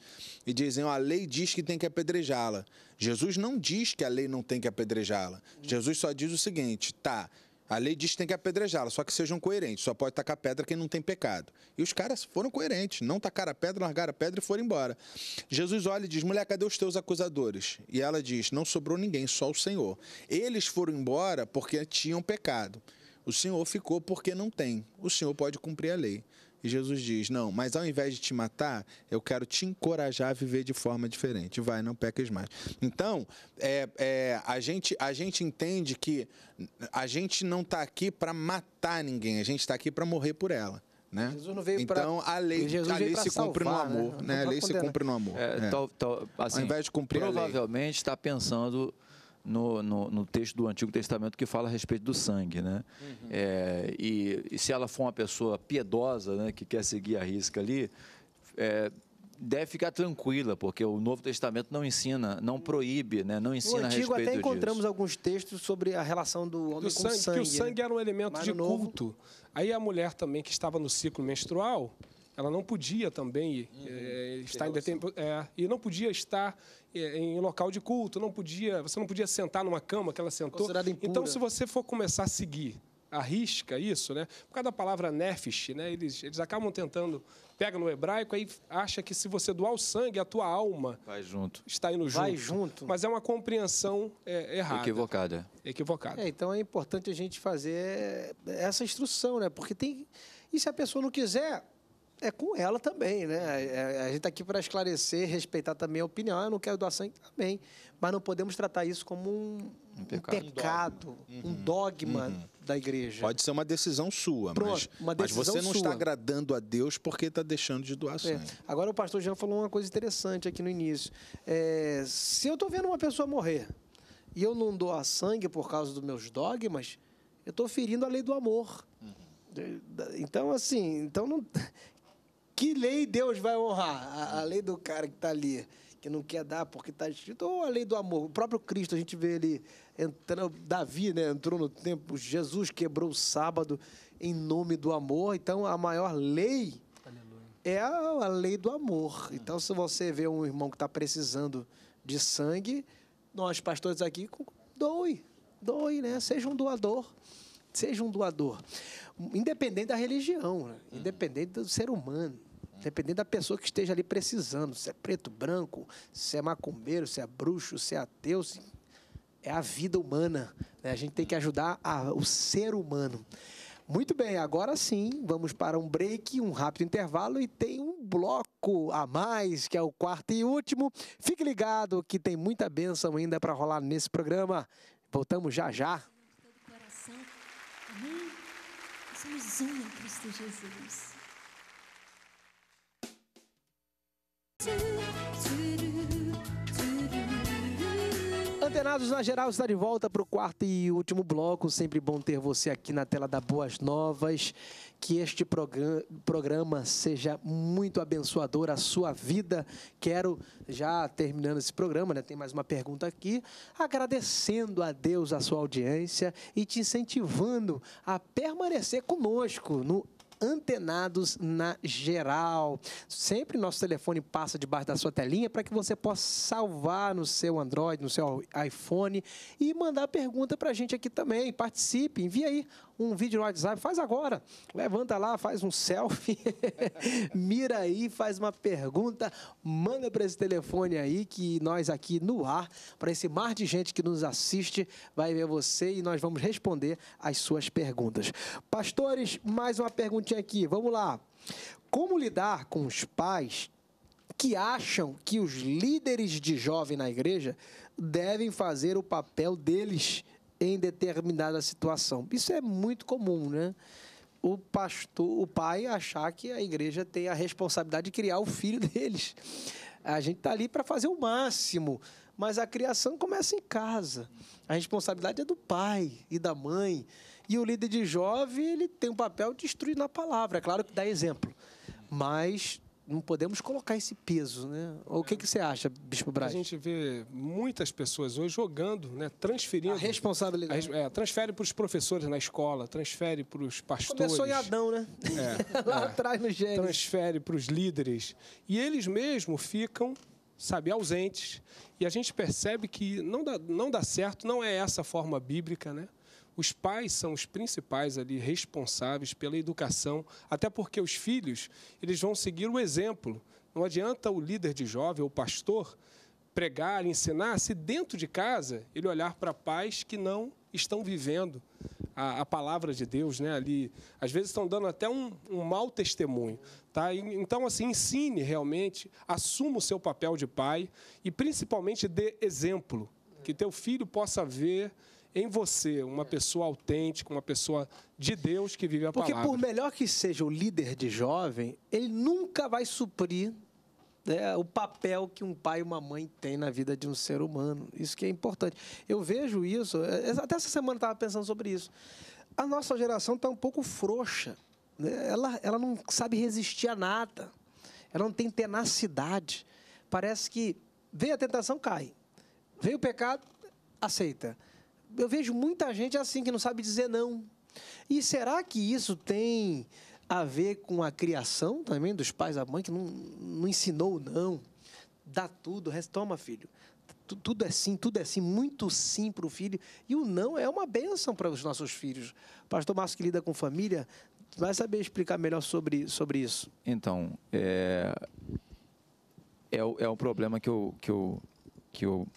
e dizem: a lei diz que tem que apedrejá-la. Jesus não diz que a lei não tem que apedrejá-la. Jesus só diz o seguinte: tá, a lei diz que tem que apedrejá-la, só que sejam coerentes. Só pode tacar pedra quem não tem pecado. E os caras foram coerentes, não tacaram a pedra, largaram a pedra e foram embora. Jesus olha e diz: mulher, cadê os teus acusadores? E ela diz: não sobrou ninguém, só o Senhor. Eles foram embora porque tinham pecado. O Senhor ficou porque não tem. O Senhor pode cumprir a lei. E Jesus diz: Não, mas ao invés de te matar, eu quero te encorajar a viver de forma diferente. Vai, não pecas mais. Então, é, é, a, gente, a gente entende que a gente não está aqui para matar ninguém, a gente está aqui para morrer por ela. Né? então, pra... a lei, a lei se salvar, cumpre no né? amor. Né? né? A lei se cumpre no amor. É, é. assim, Ao invés de cumprir Provavelmente está pensando no, no, no, texto do Antigo Testamento que fala a respeito do sangue, né? Uhum. É, e, e, se ela for uma pessoa piedosa, né, que quer seguir a risca ali, é, deve ficar tranquila, porque o Novo Testamento não ensina, não proíbe, né? não ensina no Antigo, a respeito até encontramos disso. alguns textos sobre a relação do homem do com sangue, o sangue. Que o sangue né? era um elemento Mas de culto. Aí a mulher também que estava no ciclo menstrual, ela não podia também eh, uhum. é, estar em tempo é, e não podia estar eh, em local de culto, não podia, você não podia sentar numa cama que ela sentou. Então, se você for começar a seguir arrisca isso, né? Por causa da palavra nefesh, né? Eles, eles acabam tentando, pega no hebraico, aí acha que se você doar o sangue, a tua alma vai junto, está indo junto. Vai junto. Mas é uma compreensão é, errada. Equivocada. Equivocada. É, então é importante a gente fazer essa instrução, né? Porque tem e se a pessoa não quiser, é com ela também, né? É, é, a gente está aqui para esclarecer, respeitar também a opinião. Eu não quero doar sangue também. Mas não podemos tratar isso como um, um pecado, um, pecado, uhum. uhum. dogma, um dogma uhum. da igreja. Pode ser uma decisão sua, Pronto, mas, uma decisão mas você não sua. está agradando a Deus porque está deixando de doar é. sangue. Agora, o pastor Jean falou uma coisa interessante aqui no início. É, se eu estou vendo uma pessoa morrer e eu não doar sangue por causa dos meus dogmas, eu estou ferindo a lei do amor. Uhum. Então, assim, então não, que lei Deus vai honrar? A, a lei do cara que está ali, que não quer dar porque está escrito, ou a lei do amor? O próprio Cristo, a gente vê ele entrando, Davi né, entrou no templo, Jesus quebrou o sábado em nome do amor, então a maior lei Aleluia. é a, a, lei do amor. É. Então, se você vê um irmão que está precisando de sangue, nós pastores aqui, doe, doe, né? Seja um doador seja um doador, independente da religião, né? Uhum. independente do ser humano dependendo da pessoa que esteja ali precisando, se é preto, branco, se é macumbeiro, se é bruxo, se é ateu, se... é a vida humana. Né? A gente tem que ajudar a, o ser humano. Muito bem, agora sim, vamos para um break, um rápido intervalo e tem um bloco a mais, que é o quarto e último. Fique ligado que tem muita bênção ainda para rolar nesse programa. Voltamos já já. Todo coração. um Essa Cristo Jesus. Antenados na geral está de volta para o quarto e último bloco. Sempre bom ter você aqui na tela da Boas Novas. Que este programa seja muito abençoador à sua vida. Quero, já terminando esse programa, né, tem mais uma pergunta aqui, agradecendo a Deus a sua audiência e te incentivando a permanecer conosco no antenados na geral. Sempre nosso telefone passa debaixo da sua telinha para que você possa salvar no seu Android, no seu iPhone e mandar pergunta para a gente aqui também. Participe, envie aí um vídeo no WhatsApp, faz agora. Levanta lá, faz um selfie, mira aí, faz uma pergunta, manda para esse telefone aí que nós aqui no ar, para esse mar de gente que nos assiste, vai ver você e nós vamos responder as suas perguntas. Pastores, mais uma perguntinha aqui, vamos lá. Como lidar com os pais que acham que os líderes de jovem na igreja devem fazer o papel deles em determinada situação. Isso é muito comum, né? O pastor, o pai achar que a igreja tem a responsabilidade de criar o filho deles. A gente está ali para fazer o máximo, mas a criação começa em casa. A responsabilidade é do pai e da mãe. E o líder de jovem ele tem um papel de instruir na palavra, é claro que dá exemplo, mas não podemos colocar esse peso, né? O que, é. que você acha, Bispo Braz? A gente vê muitas pessoas hoje jogando, né? Transferindo. A responsabilidade. A, é, transfere para os professores na escola, transfere para os pastores. Começou em Adão, né? É, Lá é, atrás no Gênesis. Transfere para os líderes. E eles mesmos ficam, sabe, ausentes. E a gente percebe que não dá, não dá certo, não é essa a forma bíblica, né? Os pais são os principais ali responsáveis pela educação, até porque os filhos, eles vão seguir o exemplo. Não adianta o líder de jovem ou pastor pregar, ensinar, se dentro de casa ele olhar para pais que não estão vivendo a, a, palavra de Deus, né? Ali, às vezes estão dando até um, um mau testemunho, tá? E, então, assim, ensine realmente, assuma o seu papel de pai e principalmente dê exemplo, que teu filho possa ver em você uma é. pessoa autêntica, uma pessoa de Deus que vive a Porque palavra. Porque por melhor que seja o líder de jovem, ele nunca vai suprir né, o papel que um pai e uma mãe têm na vida de um ser humano. Isso que é importante. Eu vejo isso, é, é, até essa semana eu estava pensando sobre isso. A nossa geração está um pouco frouxa. Né? Ela, ela não sabe resistir a nada. Ela não tem tenacidade. Parece que vem a tentação, cai. Vem o pecado, aceita eu vejo muita gente assim que não sabe dizer não. E será que isso tem a ver com a criação também dos pais, da mãe que não, não ensinou não? Dá tudo, toma filho. T tudo é sim, tudo é sim, muito sim para o filho. E o não é uma bênção para os nossos filhos. Pastor Márcio, que lida com família, vai saber explicar melhor sobre, sobre isso. Então, é, é, é um problema que eu, que eu, que eu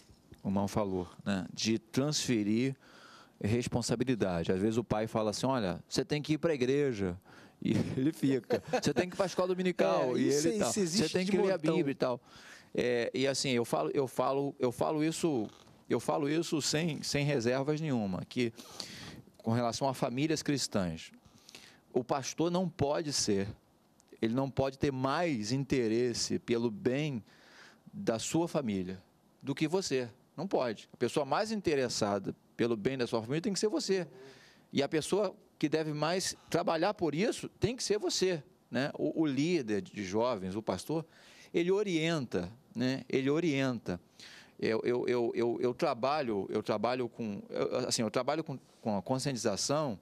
o mal falou, né? de transferir responsabilidade. Às vezes o pai fala assim: olha, você tem que ir para a igreja. E ele fica. Você tem que ir para a escola dominical. É, e ele tal. Tá. Você tem que ler a Bíblia e tal. É, e assim, eu falo, eu falo, eu falo isso, eu falo isso sem, sem reservas nenhuma, que com relação a famílias cristãs, o pastor não pode ser, ele não pode ter mais interesse pelo bem da sua família do que você. Não pode. A pessoa mais interessada pelo bem da sua família tem que ser você. E a pessoa que deve mais trabalhar por isso tem que ser você. Né? O, o líder de jovens, o pastor, ele orienta, né? ele orienta. Eu, eu, eu, eu, eu trabalho, eu trabalho com, eu, assim, eu trabalho com, com a conscientização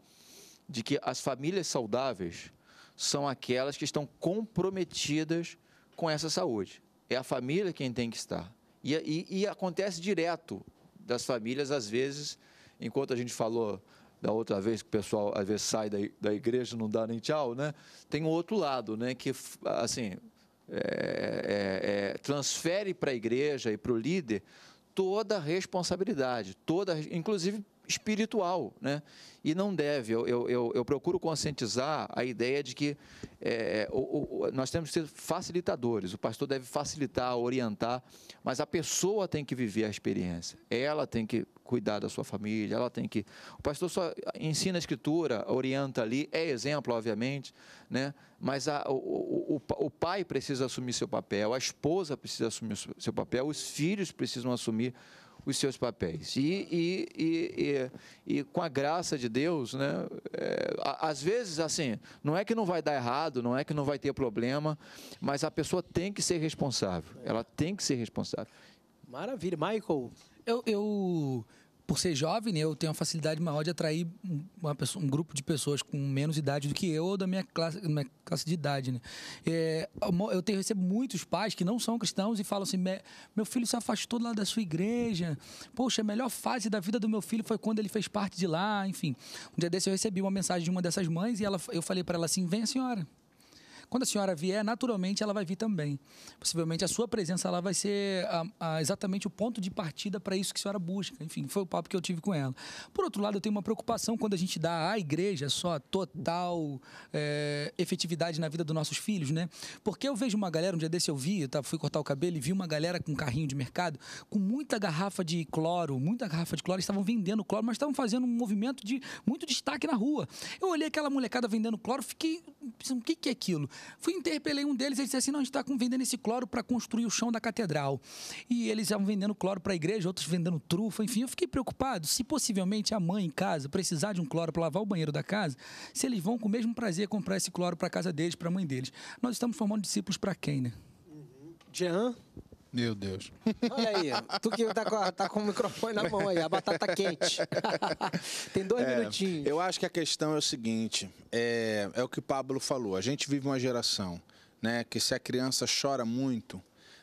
de que as famílias saudáveis são aquelas que estão comprometidas com essa saúde. É a família quem tem que estar. E, e, e acontece direto das famílias, às vezes, enquanto a gente falou da outra vez que o pessoal às vezes sai da, da igreja não dá nem tchau, né? Tem o outro lado, né? Que assim é, é, é, transfere para a igreja e para o líder toda a responsabilidade, toda, inclusive espiritual, né? E não deve. Eu, eu, eu, eu procuro conscientizar a ideia de que é, é o, o, nós temos que ser facilitadores. O pastor deve facilitar, orientar, mas a pessoa tem que viver a experiência. Ela tem que cuidar da sua família, ela tem que. O pastor só ensina a escritura, orienta ali, é exemplo, obviamente, né? mas a, o, o, o pai precisa assumir seu papel, a esposa precisa assumir seu papel, os filhos precisam assumir os seus papéis. E, e, e, e, com a graça de Deus, né, é, às vezes, assim, não é que não vai dar errado, não é que não vai ter problema, mas a pessoa tem que ser responsável. Ela tem que ser responsável. Maravilha. Michael, eu, eu por ser jovem, né, eu tenho uma facilidade maior de atrair pessoa, um grupo de pessoas com menos idade do que eu ou da minha classe, minha classe de idade, né? É, eu tenho, recebo muitos pais que não são cristãos e falam assim, meu filho se afastou lá da sua igreja, poxa, a melhor fase da vida do meu filho foi quando ele fez parte de lá, enfim. Um dia desse eu recebi uma mensagem de uma dessas mães e ela, eu falei para ela assim, vem senhora. Quando a senhora vier, naturalmente ela vai vir também. Possivelmente a sua presença lá vai ser a, ah, a, ah, exatamente o ponto de partida para isso que a senhora busca. Enfim, foi o papo que eu tive com ela. Por outro lado, eu tenho uma preocupação quando a gente dá à igreja só total é, efetividade na vida dos nossos filhos, né? Porque eu vejo uma galera, um dia desse eu vi, eu fui cortar o cabelo e vi uma galera com um carrinho de mercado com muita garrafa de cloro, muita garrafa de cloro, estavam vendendo cloro, mas estavam fazendo um movimento de muito destaque na rua. Eu olhei aquela molecada vendendo cloro, fiquei pensando, o que, que é aquilo? Fui interpelei um deles, ele disse assim: não, a gente está vendendo esse cloro para construir o chão da catedral. E eles estavam vendendo cloro para a igreja, outros vendendo trufa, enfim. Eu fiquei preocupado se possivelmente a mãe em casa precisar de um cloro para lavar o banheiro da casa, se eles vão com o mesmo prazer comprar esse cloro para a casa deles, para a mãe deles. Nós estamos formando discípulos para quem, né? Uhum. Jean? Meu Deus. Olha aí, tu que tá com, tá com o microfone na mão aí, a batata quente. Tem dois é, minutinhos. Eu acho que a questão é o seguinte: é, é o que o Pablo falou. A gente vive uma geração, né? Que se a criança chora muito,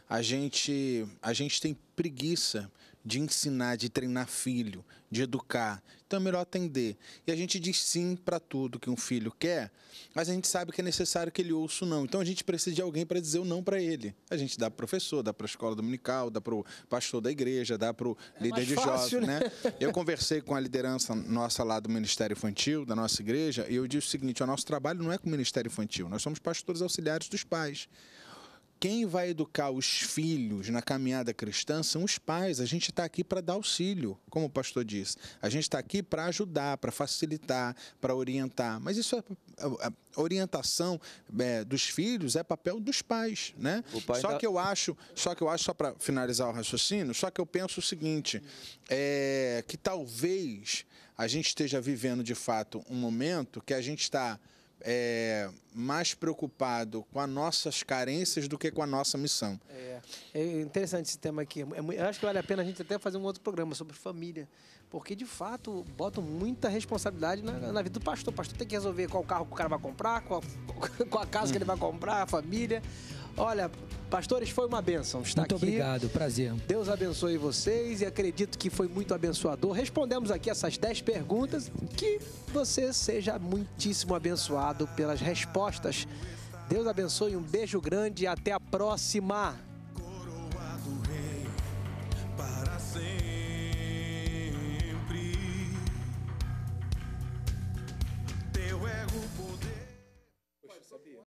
a gente, a gente tem preguiça de ensinar, de treinar filho, de educar. Então é melhor atender. E a gente diz sim para tudo que um filho quer, mas a gente sabe que é necessário que ele ouça o não. Então a gente precisa de alguém para dizer o não para ele. A gente dá para o professor, dá para a escola dominical, dá para o pastor da igreja, dá para o é líder de jovens. Né? né? Eu conversei com a liderança nossa lá do Ministério Infantil, da nossa igreja, e eu disse o seguinte: o nosso trabalho não é com o Ministério Infantil, nós somos pastores auxiliares dos pais quem vai educar os filhos na caminhada cristã são os pais. A gente está aqui para dar auxílio, como o pastor disse. A gente está aqui para ajudar, para facilitar, para orientar. Mas isso é a é, é, orientação é, dos filhos é papel dos pais, né? só que eu acho, só que eu acho só para finalizar o raciocínio, só que eu penso o seguinte, é, que talvez a gente esteja vivendo de fato um momento que a gente está é, mais preocupado com as nossas carências do que com a nossa missão. É, é interessante esse tema aqui. É eu acho que vale a pena a gente até fazer um outro programa sobre família, porque de fato bota muita responsabilidade na, na vida do pastor. O pastor tem que resolver qual carro que o cara vai comprar, qual, qual a casa que ele vai comprar, a família. Olha, pastores, foi uma bênção estar muito aqui. Muito obrigado, prazer. Deus abençoe vocês e acredito que foi muito abençoador. Respondemos aqui essas 10 perguntas. Que você seja muitíssimo abençoado pelas respostas. Deus abençoe, um beijo grande e até a próxima.